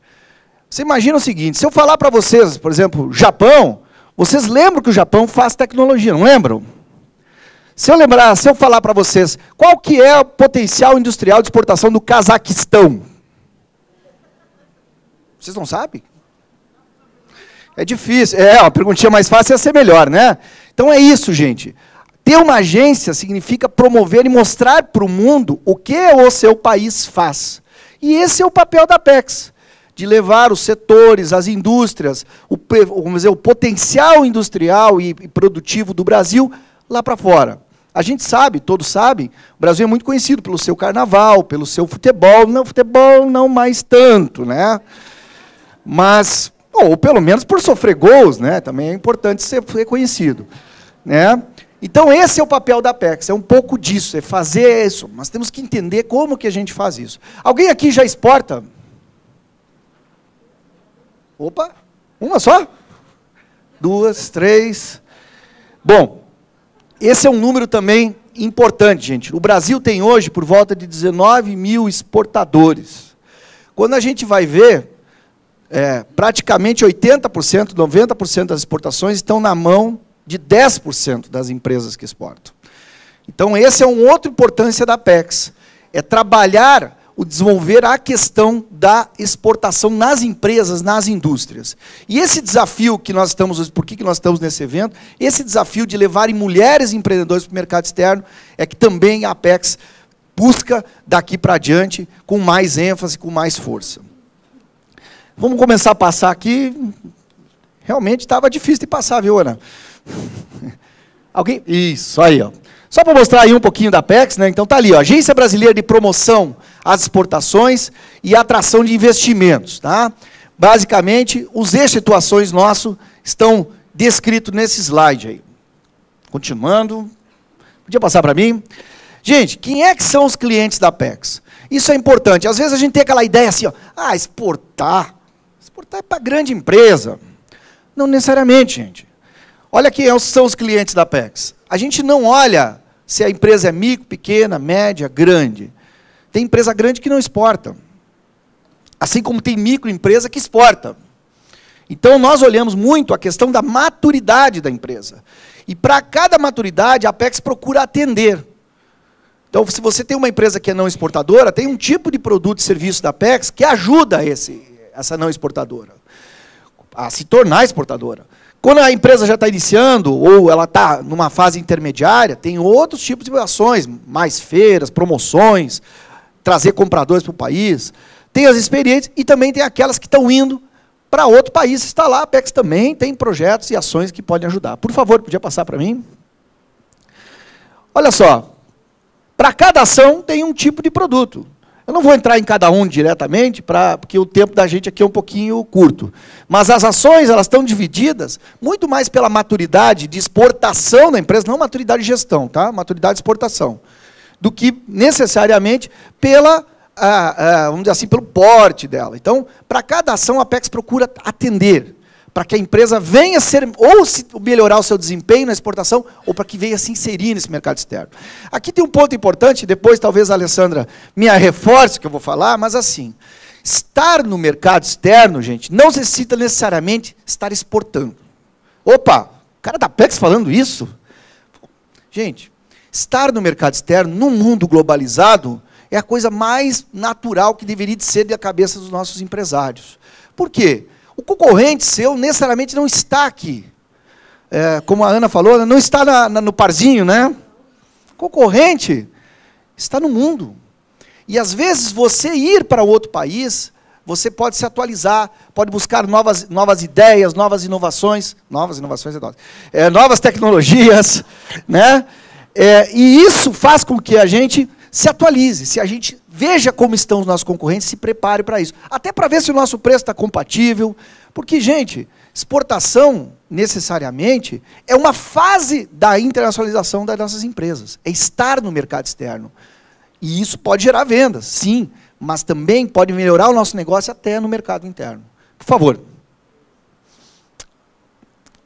Você imagina o seguinte: se eu falar para vocês, por exemplo, Japão, vocês lembram que o Japão faz tecnologia, não lembram? Se eu lembrar, se eu falar para vocês, qual que é o potencial industrial de exportação do Cazaquistão? Vocês não sabem? É difícil. É, a perguntinha mais fácil é ser melhor, né? Então é isso, gente. Ter uma agência significa promover e mostrar para o mundo o que o seu país faz. E esse é o papel da Pex de levar os setores, as indústrias, o, vamos dizer, o potencial industrial e produtivo do Brasil lá para fora. A gente sabe, todos sabem, o Brasil é muito conhecido pelo seu carnaval, pelo seu futebol. Não, futebol não mais tanto, né? Mas, ou pelo menos por sofrer gols, né? Também é importante ser reconhecido. Né? Então, esse é o papel da PEX, é um pouco disso, é fazer isso. Mas temos que entender como que a gente faz isso. Alguém aqui já exporta? Opa, uma só? Duas, três. Bom, esse é um número também importante, gente. O Brasil tem hoje por volta de 19 mil exportadores. Quando a gente vai ver, é, praticamente 80%, 90% das exportações estão na mão de 10% das empresas que exportam. Então, esse é um outro importância da PEX. É trabalhar o desenvolver a questão da exportação nas empresas, nas indústrias. E esse desafio que nós estamos hoje, por que nós estamos nesse evento, esse desafio de levarem mulheres empreendedoras para o mercado externo, é que também a Apex busca daqui para diante com mais ênfase, com mais força. Vamos começar a passar aqui. Realmente estava difícil de passar, viu, Ana? Alguém? Isso, aí, ó. Só para mostrar aí um pouquinho da Apex, né? Então tá ali, ó. Agência Brasileira de Promoção as exportações e a atração de investimentos. Tá? Basicamente, os ex-situações nossos estão descritos nesse slide aí. Continuando. Podia passar para mim? Gente, quem é que são os clientes da PEX? Isso é importante. Às vezes a gente tem aquela ideia assim, ó, ah, exportar. Exportar é para grande empresa. Não necessariamente, gente. Olha quem é são os clientes da PEX. A gente não olha se a empresa é micro, pequena, média, grande. Tem empresa grande que não exporta. Assim como tem microempresa que exporta. Então nós olhamos muito a questão da maturidade da empresa. E para cada maturidade, a Apex procura atender. Então, se você tem uma empresa que é não exportadora, tem um tipo de produto e serviço da Apex que ajuda esse, essa não exportadora a se tornar exportadora. Quando a empresa já está iniciando ou ela está numa fase intermediária, tem outros tipos de ações, mais feiras, promoções, trazer compradores para o país. Tem as experiências e também tem aquelas que estão indo para outro país está lá. A Pex também tem projetos e ações que podem ajudar. Por favor, podia passar para mim? Olha só, para cada ação tem um tipo de produto. Eu não vou entrar em cada um diretamente, pra, porque o tempo da gente aqui é um pouquinho curto. Mas as ações elas estão divididas muito mais pela maturidade de exportação da empresa, não maturidade de gestão, tá? Maturidade de exportação do que necessariamente pela, ah, ah, vamos dizer assim, pelo porte dela. Então, para cada ação, a Apex procura atender para que a empresa venha ser ou melhorar o seu desempenho na exportação ou para que venha se inserir nesse mercado externo. Aqui tem um ponto importante, depois talvez a Alessandra me reforce que eu vou falar, mas assim, estar no mercado externo, gente, não necessita necessariamente estar exportando. Opa, o cara da Pex falando isso? Gente, Estar no mercado externo, num mundo globalizado, é a coisa mais natural que deveria de ser da cabeça dos nossos empresários. Por quê? O concorrente seu necessariamente não está aqui. É, como a Ana falou, né, não está na, na, no parzinho, né? O concorrente está no mundo. E às vezes você ir para outro país, você pode se atualizar, pode buscar novas, novas ideias, novas inovações, novas inovações é, novas tecnologias, né? É, e isso faz com que a gente se atualize, se a gente veja como estão os nossos concorrentes, se prepare para isso. Até para ver se o nosso preço está compatível. Porque, gente, exportação, necessariamente, é uma fase da internacionalização das nossas empresas. É estar no mercado externo. E isso pode gerar vendas, sim, mas também pode melhorar o nosso negócio até no mercado interno. Por favor.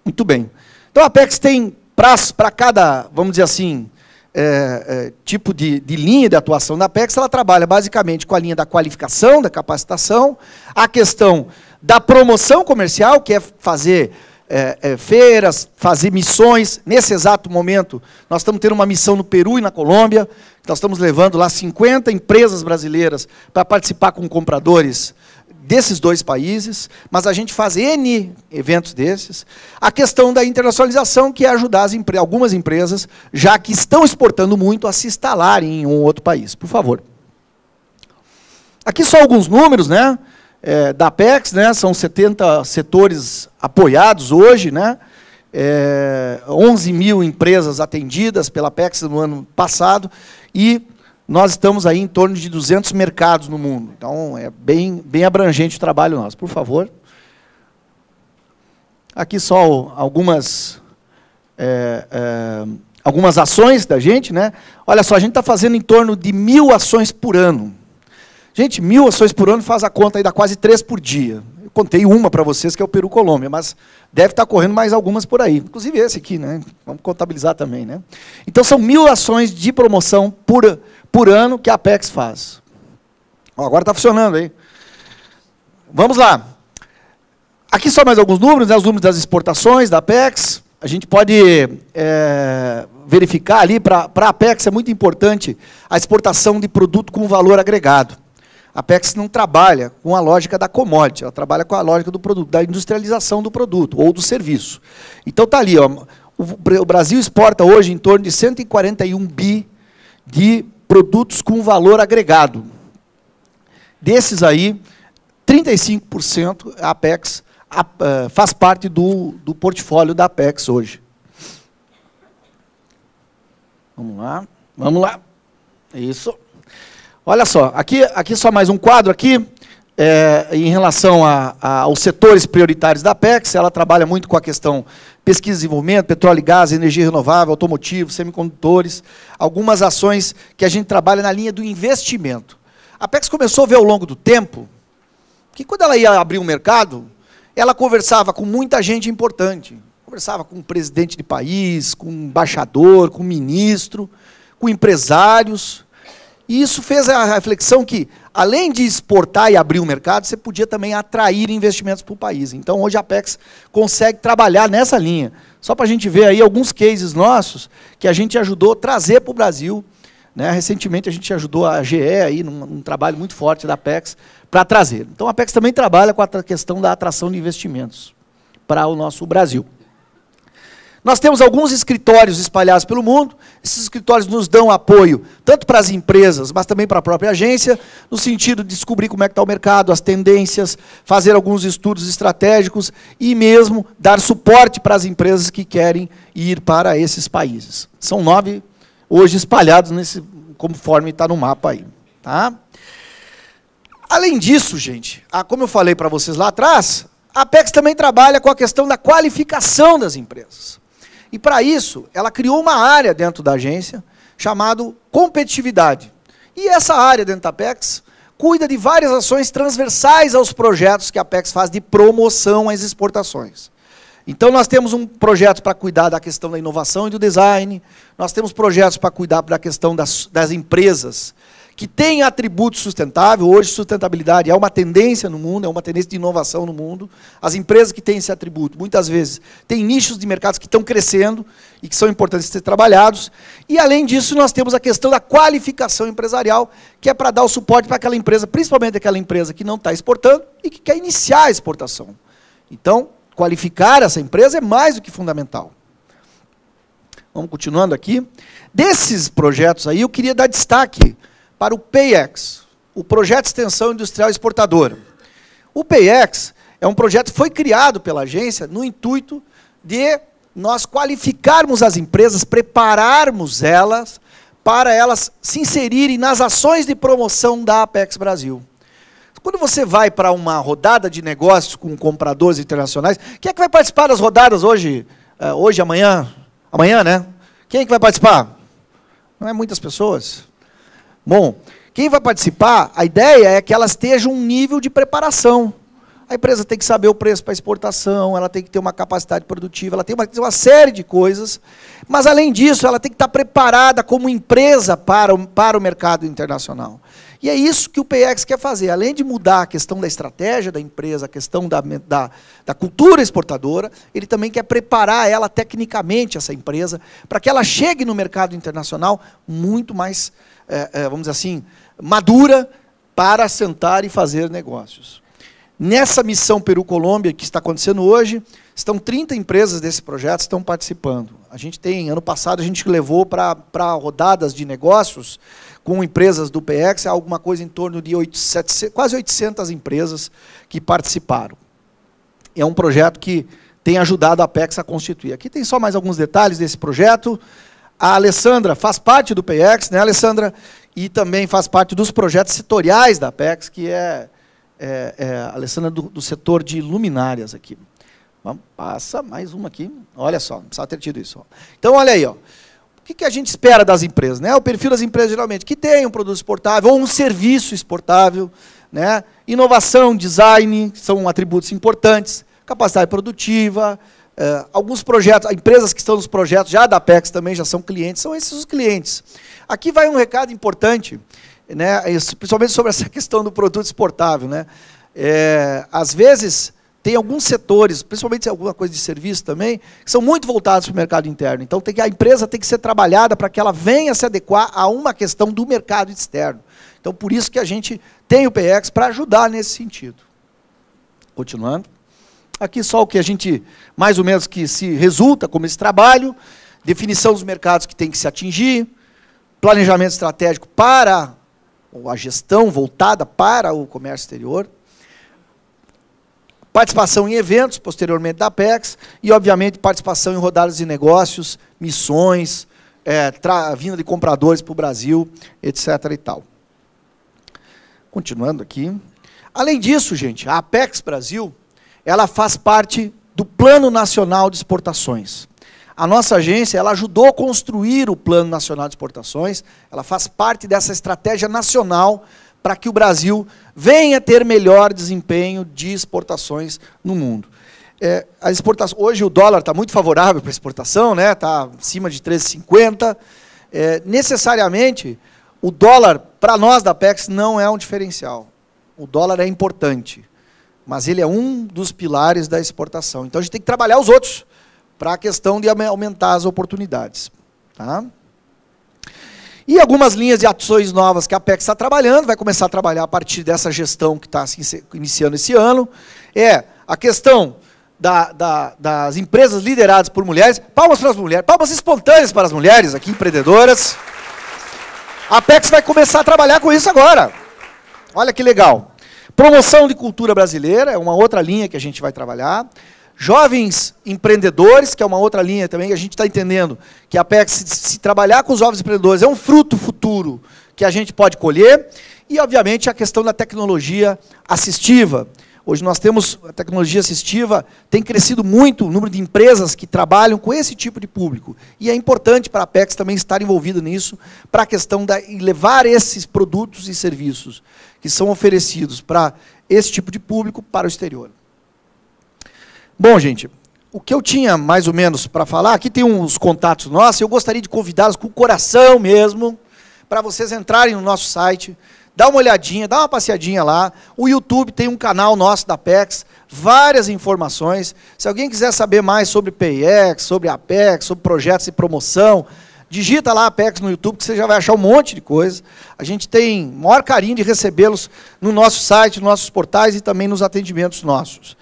Muito bem. Então a PEX tem para cada, vamos dizer assim, é, é, tipo de, de, linha de atuação da PECS, ela trabalha basicamente com a linha da qualificação, da capacitação, a questão da promoção comercial, que é fazer é, é feiras, fazer missões. Nesse exato momento, nós estamos tendo uma missão no Peru e na Colômbia, nós estamos levando lá 50 empresas brasileiras para participar com compradores desses dois países, mas a gente faz N eventos desses. A questão da internacionalização, que é ajudar empre algumas empresas, já que estão exportando muito, a se instalarem em um outro país. Por favor. Aqui só alguns números, né? É, da Apex, né? São 70 setores apoiados hoje, né? É, 11 mil empresas atendidas pela Apex no ano passado e nós estamos aí em torno de 200 mercados no mundo. Então, é bem, bem abrangente o trabalho nosso. Por favor. Aqui só algumas, é, é, algumas ações da gente. Né? Olha só, a gente está fazendo em torno de mil ações por ano. Gente, mil ações por ano faz a conta aí, dá quase três por dia contei uma para vocês, que é o Peru-Colômbia, mas deve estar tá correndo mais algumas por aí. Inclusive esse aqui, né? Vamos contabilizar também, né? Então são mil ações de promoção por, por ano que a Apex faz. Ó, agora está funcionando aí. Vamos lá. Aqui só mais alguns números, né? os números das exportações da Apex. A gente pode é, verificar ali, para a Apex é muito importante a exportação de produto com valor agregado. A PEX não trabalha com a lógica da commodity, ela trabalha com a lógica do produto, da industrialização do produto ou do serviço. Então está ali, ó, o Brasil exporta hoje em torno de 141 bi de produtos com valor agregado. Desses aí, 35% a Apex a, eh, faz parte do, do portfólio da Apex hoje. Vamos lá, vamos lá. É isso. Olha só, aqui, aqui só mais um quadro aqui. É, em relação a, a, aos setores prioritários da PEX, ela trabalha muito com a questão pesquisa e desenvolvimento, petróleo e gás, energia renovável, automotivo, semicondutores, algumas ações que a gente trabalha na linha do investimento. A PEX começou a ver ao longo do tempo que quando ela ia abrir um mercado, ela conversava com muita gente importante. Conversava com o presidente de país, com o embaixador, com o ministro, com empresários. E isso fez a reflexão que, além de exportar e abrir o mercado, você podia também atrair investimentos para o país. Então, hoje a Apex consegue trabalhar nessa linha. Só para a gente ver aí alguns cases nossos que a gente ajudou a trazer para o Brasil. Né? Recentemente, a gente ajudou a GE, aí, num, num trabalho muito forte da Apex, para trazer. Então, a Apex também trabalha com a questão da atração de investimentos para o nosso Brasil. Nós temos alguns escritórios espalhados pelo mundo. Esses escritórios nos dão apoio, tanto para as empresas, mas também para a própria agência, no sentido de descobrir como é que está o mercado, as tendências, fazer alguns estudos estratégicos e mesmo dar suporte para as empresas que querem ir para esses países. São nove hoje espalhados nesse, conforme está no mapa aí. Tá? Além disso, gente, como eu falei para vocês lá atrás, a Apex também trabalha com a questão da qualificação das empresas. E para isso, ela criou uma área dentro da agência chamada competitividade. E essa área dentro da Apex cuida de várias ações transversais aos projetos que a Apex faz de promoção às exportações. Então nós temos um projeto para cuidar da questão da inovação e do design, nós temos projetos para cuidar da questão das, das empresas que tem atributo sustentável. Hoje, sustentabilidade é uma tendência no mundo, é uma tendência de inovação no mundo. As empresas que têm esse atributo, muitas vezes, têm nichos de mercados que estão crescendo e que são importantes de ser trabalhados. E, além disso, nós temos a questão da qualificação empresarial, que é para dar o suporte para aquela empresa, principalmente aquela empresa que não está exportando e que quer iniciar a exportação. Então, qualificar essa empresa é mais do que fundamental. Vamos continuando aqui. Desses projetos aí, eu queria dar destaque para o PEX, o Projeto de Extensão Industrial Exportadora. O PEX é um projeto que foi criado pela agência no intuito de nós qualificarmos as empresas, prepararmos elas para elas se inserirem nas ações de promoção da Apex Brasil. Quando você vai para uma rodada de negócios com compradores internacionais, quem é que vai participar das rodadas hoje, eh, hoje, amanhã? Amanhã, né? Quem é que vai participar? Não é muitas pessoas. Bom, quem vai participar, a ideia é que ela esteja um nível de preparação. A empresa tem que saber o preço para exportação, ela tem que ter uma capacidade produtiva, ela tem uma, uma série de coisas. Mas, além disso, ela tem que estar preparada como empresa para o, para o mercado internacional. E é isso que o PX quer fazer. Além de mudar a questão da estratégia da empresa, a questão da, da, da cultura exportadora, ele também quer preparar ela tecnicamente, essa empresa, para que ela chegue no mercado internacional muito mais é, é, vamos dizer assim, madura para sentar e fazer negócios. Nessa missão Peru-Colômbia que está acontecendo hoje, estão 30 empresas desse projeto estão participando. A gente tem, ano passado, a gente levou para rodadas de negócios com empresas do PX, é alguma coisa em torno de 8, 700, quase 800 empresas que participaram. É um projeto que tem ajudado a PEX a constituir. Aqui tem só mais alguns detalhes desse projeto. A Alessandra faz parte do PEX, né, Alessandra? E também faz parte dos projetos setoriais da PEX, que é, é, é a Alessandra do, do, setor de luminárias aqui. Vamos, passa mais uma aqui. Olha só, não precisava ter tido isso. Então, olha aí. Ó. O que, que a gente espera das empresas? Né? O perfil das empresas, geralmente, que tem um produto exportável ou um serviço exportável. Né? Inovação, design, são atributos importantes. Capacidade produtiva, eh, alguns projetos, empresas que estão nos projetos já da Apex também já são clientes, são esses os clientes. Aqui vai um recado importante, né, principalmente sobre essa questão do produto exportável. Né? É, às vezes, tem alguns setores, principalmente alguma coisa de serviço também, que são muito voltados para o mercado interno. Então tem que, a empresa tem que ser trabalhada para que ela venha se adequar a uma questão do mercado externo. Então por isso que a gente tem o PX para ajudar nesse sentido. Continuando. Aqui só o que a gente, mais ou menos, que se resulta como esse trabalho, definição dos mercados que tem que se atingir, planejamento estratégico para ou a gestão voltada para o comércio exterior, participação em eventos, posteriormente da Apex, e, obviamente, participação em rodadas de negócios, missões, é, vinda de compradores para o Brasil, etc. E tal. Continuando aqui. Além disso, gente, a Apex Brasil ela faz parte do Plano Nacional de Exportações. A nossa agência ela ajudou a construir o Plano Nacional de Exportações, ela faz parte dessa estratégia nacional para que o Brasil venha ter melhor desempenho de exportações no mundo. É, hoje o dólar está muito favorável para exportação, né? Está acima de 13,50. É, necessariamente, o dólar para nós da PEX não é um diferencial. O dólar é importante mas ele é um dos pilares da exportação. Então a gente tem que trabalhar os outros para a questão de aumentar as oportunidades. Tá? E algumas linhas de ações novas que a PEC está trabalhando, vai começar a trabalhar a partir dessa gestão que está iniciando esse ano, é a questão da, da, das empresas lideradas por mulheres. Palmas para as mulheres, palmas espontâneas para as mulheres aqui, empreendedoras. A PEX vai começar a trabalhar com isso agora. Olha que legal. Promoção de cultura brasileira é uma outra linha que a gente vai trabalhar. Jovens empreendedores, que é uma outra linha também, que a gente está entendendo que a PEC, se, se trabalhar com os jovens empreendedores, é um fruto futuro que a gente pode colher. E, obviamente, a questão da tecnologia assistiva. Hoje nós temos a tecnologia assistiva, tem crescido muito o número de empresas que trabalham com esse tipo de público. E é importante para a Apex também estar envolvida nisso, para a questão de levar esses produtos e serviços que são oferecidos para esse tipo de público para o exterior. Bom, gente, o que eu tinha mais ou menos para falar, aqui tem uns contatos nossos, eu gostaria de convidá-los com o coração mesmo, para vocês entrarem no nosso site, dá uma olhadinha, dá uma passeadinha lá. O YouTube tem um canal nosso da Apex, várias informações. Se alguém quiser saber mais sobre PEX, sobre Apex, sobre projetos e promoção, Digita lá Apex no YouTube que você já vai achar um monte de coisa. A gente tem maior carinho de recebê-los no nosso site, nos nossos portais e também nos atendimentos nossos.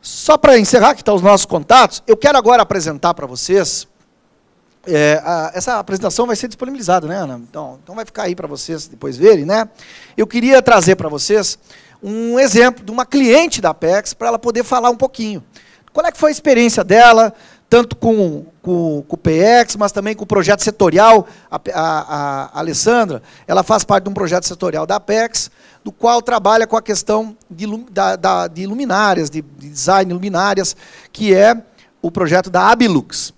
Só para encerrar que estão tá os nossos contatos, eu quero agora apresentar para vocês. É, a, essa apresentação vai ser disponibilizada, né, Ana? Então, então vai ficar aí para vocês depois verem, né? Eu queria trazer para vocês um exemplo de uma cliente da Apex para ela poder falar um pouquinho. Qual é que foi a experiência dela? tanto com, com, com, o PX, mas também com o projeto setorial. A, a, a, Alessandra, ela faz parte de um projeto setorial da Apex, do qual trabalha com a questão de, da, da, de luminárias, de, de design de luminárias, que é o projeto da Abilux.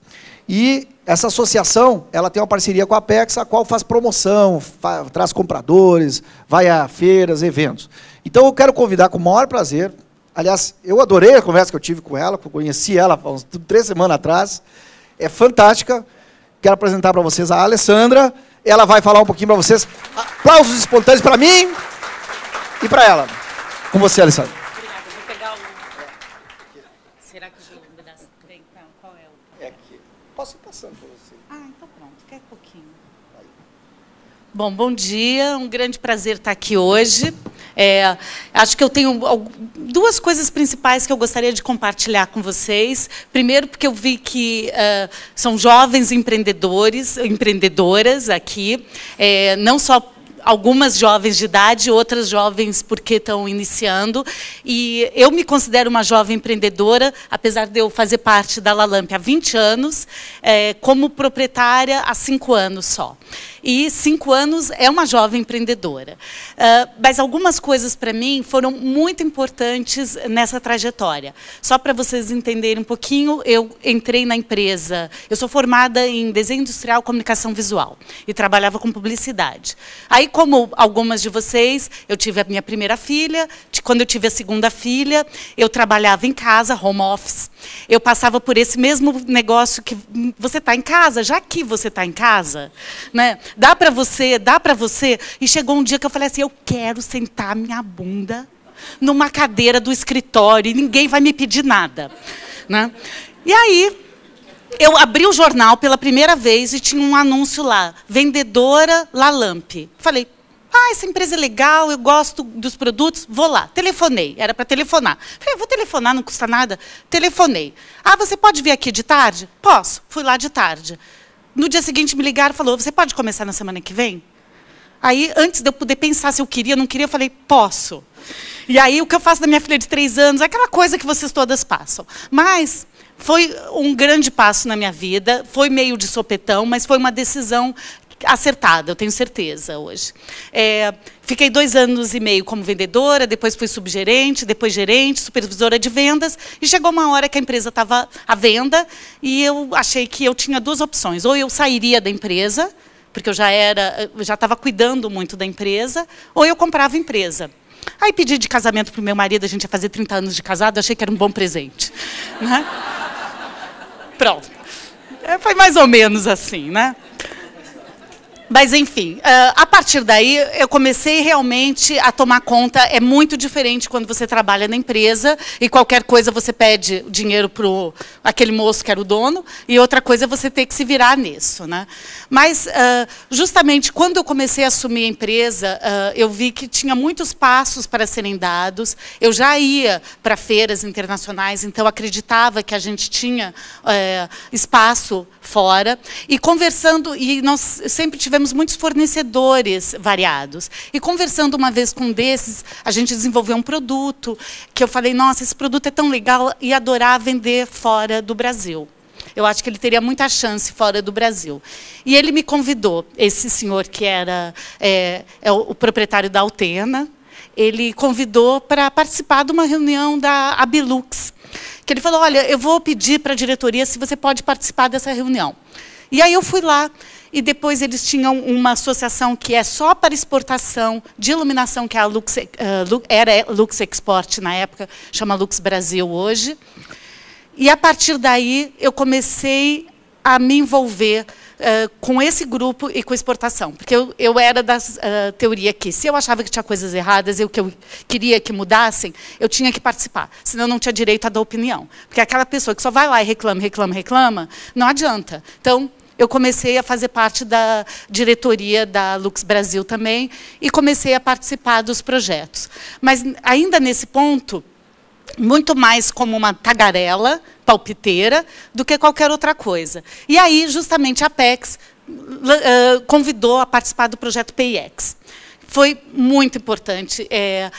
E essa associação, ela tem uma parceria com a Apex, a qual faz promoção, traz compradores, vai a feiras, eventos. Então eu quero convidar com o maior prazer Aliás, eu adorei a conversa que eu tive com ela, conheci ela há uns três semanas atrás. É fantástica. Quero apresentar para vocês a Alessandra. Ela vai falar um pouquinho para vocês. Aplausos espontâneos para mim e para ela. Com você, Alessandra. Obrigada. Vou pegar é. Será que eu vou então, qual é o? É aqui. Posso ir passando para você? Ah, então pronto. Quer pouquinho. Bom, bom dia. Um grande prazer estar aqui hoje. É, acho que eu tenho duas coisas principais que eu gostaria de compartilhar com vocês. Primeiro, porque eu vi que eh, são jovens empreendedores, empreendedoras aqui, é, não só algumas jovens de idade, outras jovens porque estão iniciando. E eu me considero uma jovem empreendedora, apesar de eu fazer parte da Lalamp há 20 anos, é, como proprietária há 5 anos só e cinco anos é uma jovem empreendedora. Uh, mas algumas coisas para mim foram muito importantes nessa trajetória. Só para vocês entenderem um pouquinho, eu entrei na empresa, eu sou formada em desenho industrial, comunicação visual e trabalhava com publicidade. Aí, como algumas de vocês, eu tive a minha primeira filha, quando eu tive a segunda filha, eu trabalhava em casa, home office. Eu passava por esse mesmo negócio que hum, você está em casa, já que você está em casa, né? Dá para você, dá para você. E chegou um dia que eu falei assim, eu quero sentar minha bunda numa cadeira do escritório e ninguém vai me pedir nada, né? E aí eu abri o jornal pela primeira vez e tinha um anúncio lá, vendedora Lalamp. Falei, ah, essa empresa é legal, eu gosto dos produtos, vou lá. Telefonei, era para telefonar. Falei, vou telefonar, não custa nada. Telefonei. Ah, você pode vir aqui de tarde? Posso. Fui lá de tarde no dia seguinte me ligaram e falou: você pode começar na semana que vem? Aí, antes de eu poder pensar se eu queria ou não queria, eu falei, posso. E aí, o que eu faço da minha filha de três anos, aquela coisa que vocês todas passam. Mas foi um grande passo na minha vida, foi meio de sopetão, mas foi uma decisão acertada, eu tenho certeza hoje. É, fiquei dois anos e meio como vendedora, depois fui subgerente, depois gerente, supervisora de vendas, e chegou uma hora que a empresa estava à venda e eu achei que eu tinha duas opções. Ou eu sairia da empresa, porque eu já era, eu já estava cuidando muito da empresa, ou eu comprava a empresa. Aí pedi de casamento para o meu marido, a gente ia fazer 30 anos de casado, achei que era um bom presente. Né? Pronto. É, foi mais ou menos assim, né? Mas enfim, ah, a partir daí eu comecei realmente a tomar conta. É muito diferente quando você trabalha na empresa e qualquer coisa você pede dinheiro para aquele moço que era o dono, e outra coisa é você ter que se virar nisso. Né? Mas ah, justamente quando eu comecei a assumir a empresa, ah, eu vi que tinha muitos passos para serem dados. Eu já ia para feiras internacionais, então acreditava que a gente tinha eh, espaço fora. E conversando, e nós sempre tivemos tivemos muitos fornecedores variados. E conversando uma vez com um desses, a gente desenvolveu um produto que eu falei, nossa, esse produto é tão legal e adorar vender fora do Brasil. Eu acho que ele teria muita chance fora do Brasil. E ele me convidou, esse senhor que era é, é o, o proprietário da Altena, ele convidou para participar de uma reunião da Abilux, que ele falou, olha, eu vou pedir para a diretoria se você pode participar dessa reunião. E aí eu fui lá e depois eles tinham uma associação que é só para exportação de iluminação, que é Lux, uh, era Lux Export na época, chama Lux Brasil hoje. E a partir daí eu comecei a me envolver uh, com esse grupo e com exportação, porque eu, eu era da uh, eh, teoria que se eu achava que tinha coisas erradas, e o que eu queria que mudassem, eu tinha que participar, senão eu não tinha direito a dar opinião, porque aquela pessoa que só vai lá e reclama, reclama, reclama, não adianta. Então eu comecei a fazer parte da diretoria da Lux Brasil também e comecei a participar dos projetos. Mas ainda nesse ponto, muito mais como uma tagarela, palpiteira, do que qualquer outra coisa. E aí, justamente, a Pex eh, convidou a participar do projeto PIX. Foi muito importante. Eh,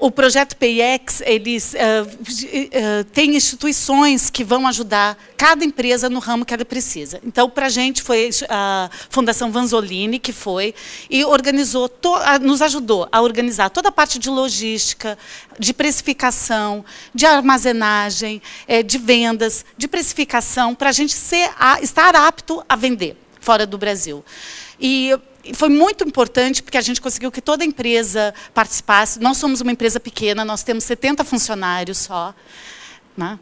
o projeto PIEX eles, uh, eh, uh, eh, eh, tem instituições que vão ajudar cada empresa no ramo que ela precisa. Então, para a gente foi a Fundação Vanzolini que foi e organizou, to, uh, nos ajudou a organizar toda a parte de logística, de precificação, de armazenagem, de vendas, de precificação, para a gente ser, estar apto a vender fora do Brasil. E foi muito importante porque a gente conseguiu que toda a empresa participasse. Nós somos uma empresa pequena, nós temos 70 funcionários só. Né?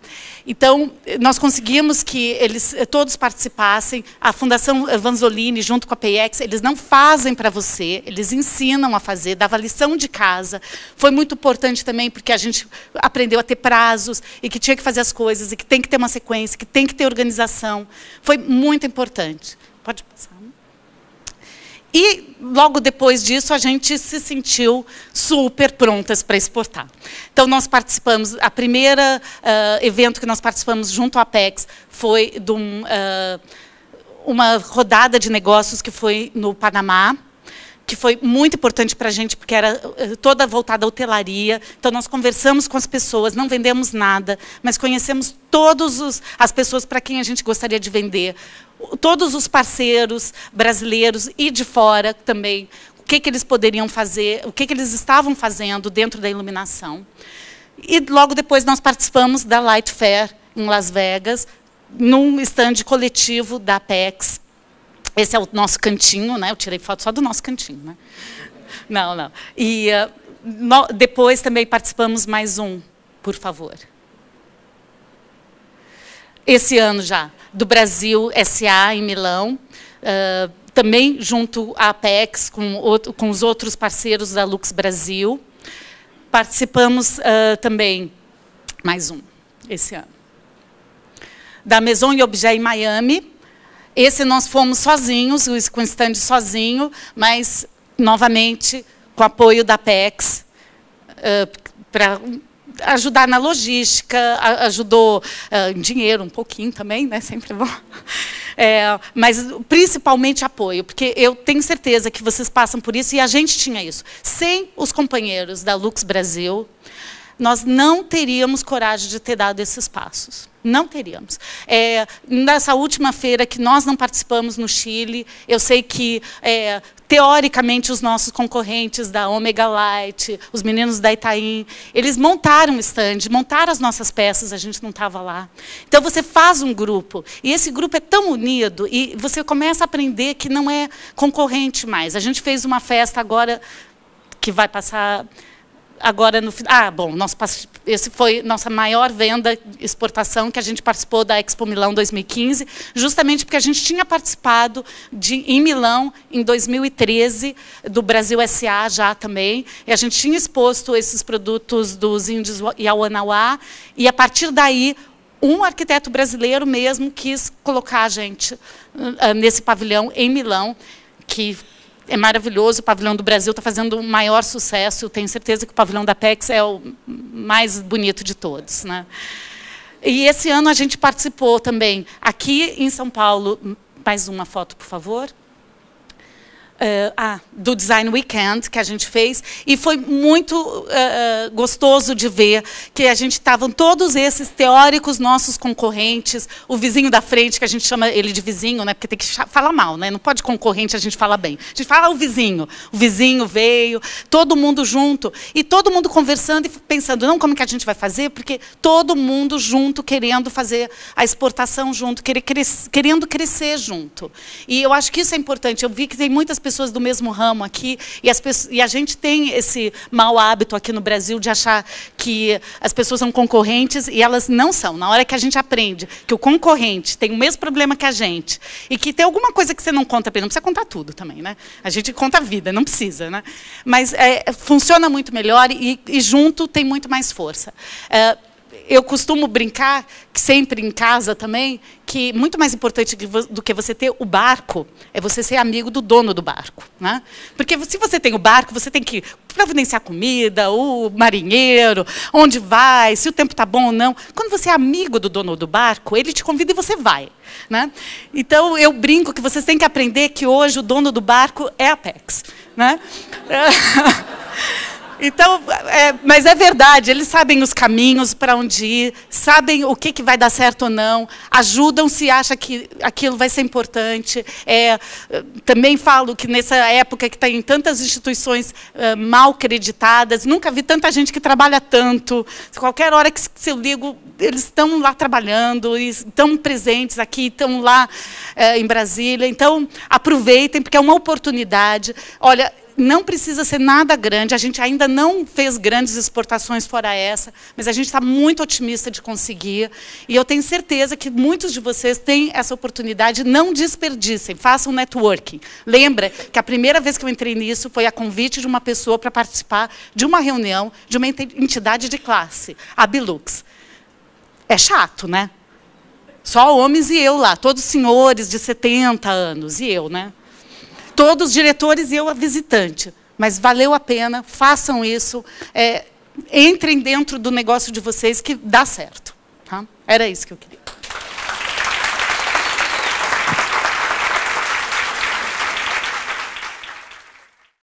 Então, nós conseguimos que eles eh, todos participassem. A Fundação Vanzolini, junto com a PX, eles não fazem para você, eles ensinam a fazer, dava lição de casa. Foi muito importante também, porque a gente aprendeu a ter prazos, e que tinha que fazer as coisas, e que tem que ter uma sequência, que tem que ter organização. Foi muito importante. Pode passar. Né? E logo depois disso, a gente se sentiu super prontas para exportar. Então, nós participamos, a primeira uh, evento que nós participamos junto à Pex foi de um, uh, uma rodada de negócios que foi no Panamá, que foi muito importante para a gente, porque era eh, toda voltada à hotelaria. Então, nós conversamos com as pessoas, não vendemos nada, mas conhecemos todas as pessoas para quem a gente gostaria de vender. Todos os parceiros brasileiros e de fora também, o que, que eles poderiam fazer, o que, que eles estavam fazendo dentro da iluminação. E logo depois nós participamos da Light Fair em Las Vegas, num estande coletivo da Apex, esse é o nosso cantinho, né? Eu tirei foto só do nosso cantinho, né? Não, não. E uh, no, depois também participamos mais um, por favor. Esse ano já, do Brasil SA em Milão, uh, também junto à Apex, com, outro, com, os outros parceiros da Lux Brasil. Participamos uh, também mais um, esse ano. Da Maison Objet em Miami, esse nós fomos sozinhos, com o stand sozinho, mas, novamente, com o apoio da PEX, uh, para ajudar na logística, ajudou em dinheiro um pouquinho também, né? Sempre é bom. É, mas principalmente apoio, porque eu tenho certeza que vocês passam por isso e a gente tinha isso. Sem os companheiros da Lux Brasil, nós não teríamos coragem de ter dado esses passos. Não teríamos. É, nessa última feira que nós não participamos no Chile, eu sei que, é, teoricamente, os nossos concorrentes da Omega Light, os meninos da Itaim, eles montaram o stand, montaram as nossas peças, a gente não estava lá. Então, você faz um grupo, e esse grupo é tão unido, e você começa a aprender que não é concorrente mais. A gente fez uma festa agora que vai passar agora no ah bom nós esse foi nossa maior venda exportação que a gente participou da Expo Milão 2015 justamente porque a gente tinha participado de em Milão em 2013 do Brasil SA já também e a gente tinha exposto esses produtos dos índios Yawanawá e a partir daí um arquiteto brasileiro mesmo quis colocar a gente nesse pavilhão em Milão que é maravilhoso, o pavilhão do Brasil está fazendo o maior sucesso, tenho certeza que o pavilhão da PEX é o mais bonito de todos. Né? E esse ano a gente participou também, aqui em São Paulo, mais uma foto, por favor. Uh, ah, do Design Weekend que a gente fez e foi muito uh, gostoso de ver que a gente estavam todos esses teóricos nossos concorrentes, o vizinho da frente que a gente chama ele de vizinho, né? Porque tem que falar mal, né? Não pode concorrente a gente fala bem. A gente fala o vizinho, o vizinho veio, todo mundo junto e todo mundo conversando e pensando não como que a gente vai fazer, porque todo mundo junto querendo fazer a exportação junto, querendo crescer junto. E eu acho que isso é importante. Eu vi que tem muitas pessoas do mesmo ramo aqui e, pessoas, e, a gente tem esse mau hábito aqui no Brasil de achar que as pessoas são concorrentes e elas não são. Na hora que a gente aprende que o concorrente tem o mesmo problema que a gente e que tem alguma coisa que você não conta para ele, não precisa contar tudo também, né? A gente conta a vida, não precisa, né? Mas é, funciona muito melhor e, e, junto tem muito mais força. É, eu costumo brincar, que sempre em casa também, que muito mais importante do que você ter o barco é você ser amigo do dono do barco. Né? Porque se você tem o barco, você tem que providenciar comida, o marinheiro, onde vai, se o tempo está bom ou não. Quando você é amigo do dono do barco, ele te convida e você vai. Né? Então, eu brinco que vocês têm que aprender que hoje o dono do barco é a Apex. Né? Então, é, mas é verdade, eles sabem os caminhos para onde ir, sabem o que, que vai dar certo ou não, ajudam se acha que aquilo vai ser importante. É, também falo que nessa época que tem tá tantas instituições é, mal creditadas, nunca vi tanta gente que trabalha tanto. Qualquer hora que eu ligo, eles estão lá trabalhando, estão presentes aqui, estão lá é, em Brasília. Então, aproveitem, porque é uma oportunidade. Olha, não precisa ser nada grande, a gente ainda não fez grandes exportações fora essa, mas a gente está muito otimista de conseguir. E eu tenho certeza que muitos de vocês têm essa oportunidade, não desperdicem, façam networking. Lembra que a primeira vez que eu entrei nisso foi a convite de uma pessoa para participar de uma reunião de uma entidade de classe, a Bilux. É chato, né? Só homens e eu lá, todos senhores de 70 anos, e eu, né? todos diretores e eu a visitante. Mas valeu a pena, façam isso, é, entrem dentro do negócio de vocês que dá certo. Tá? Era isso que eu queria.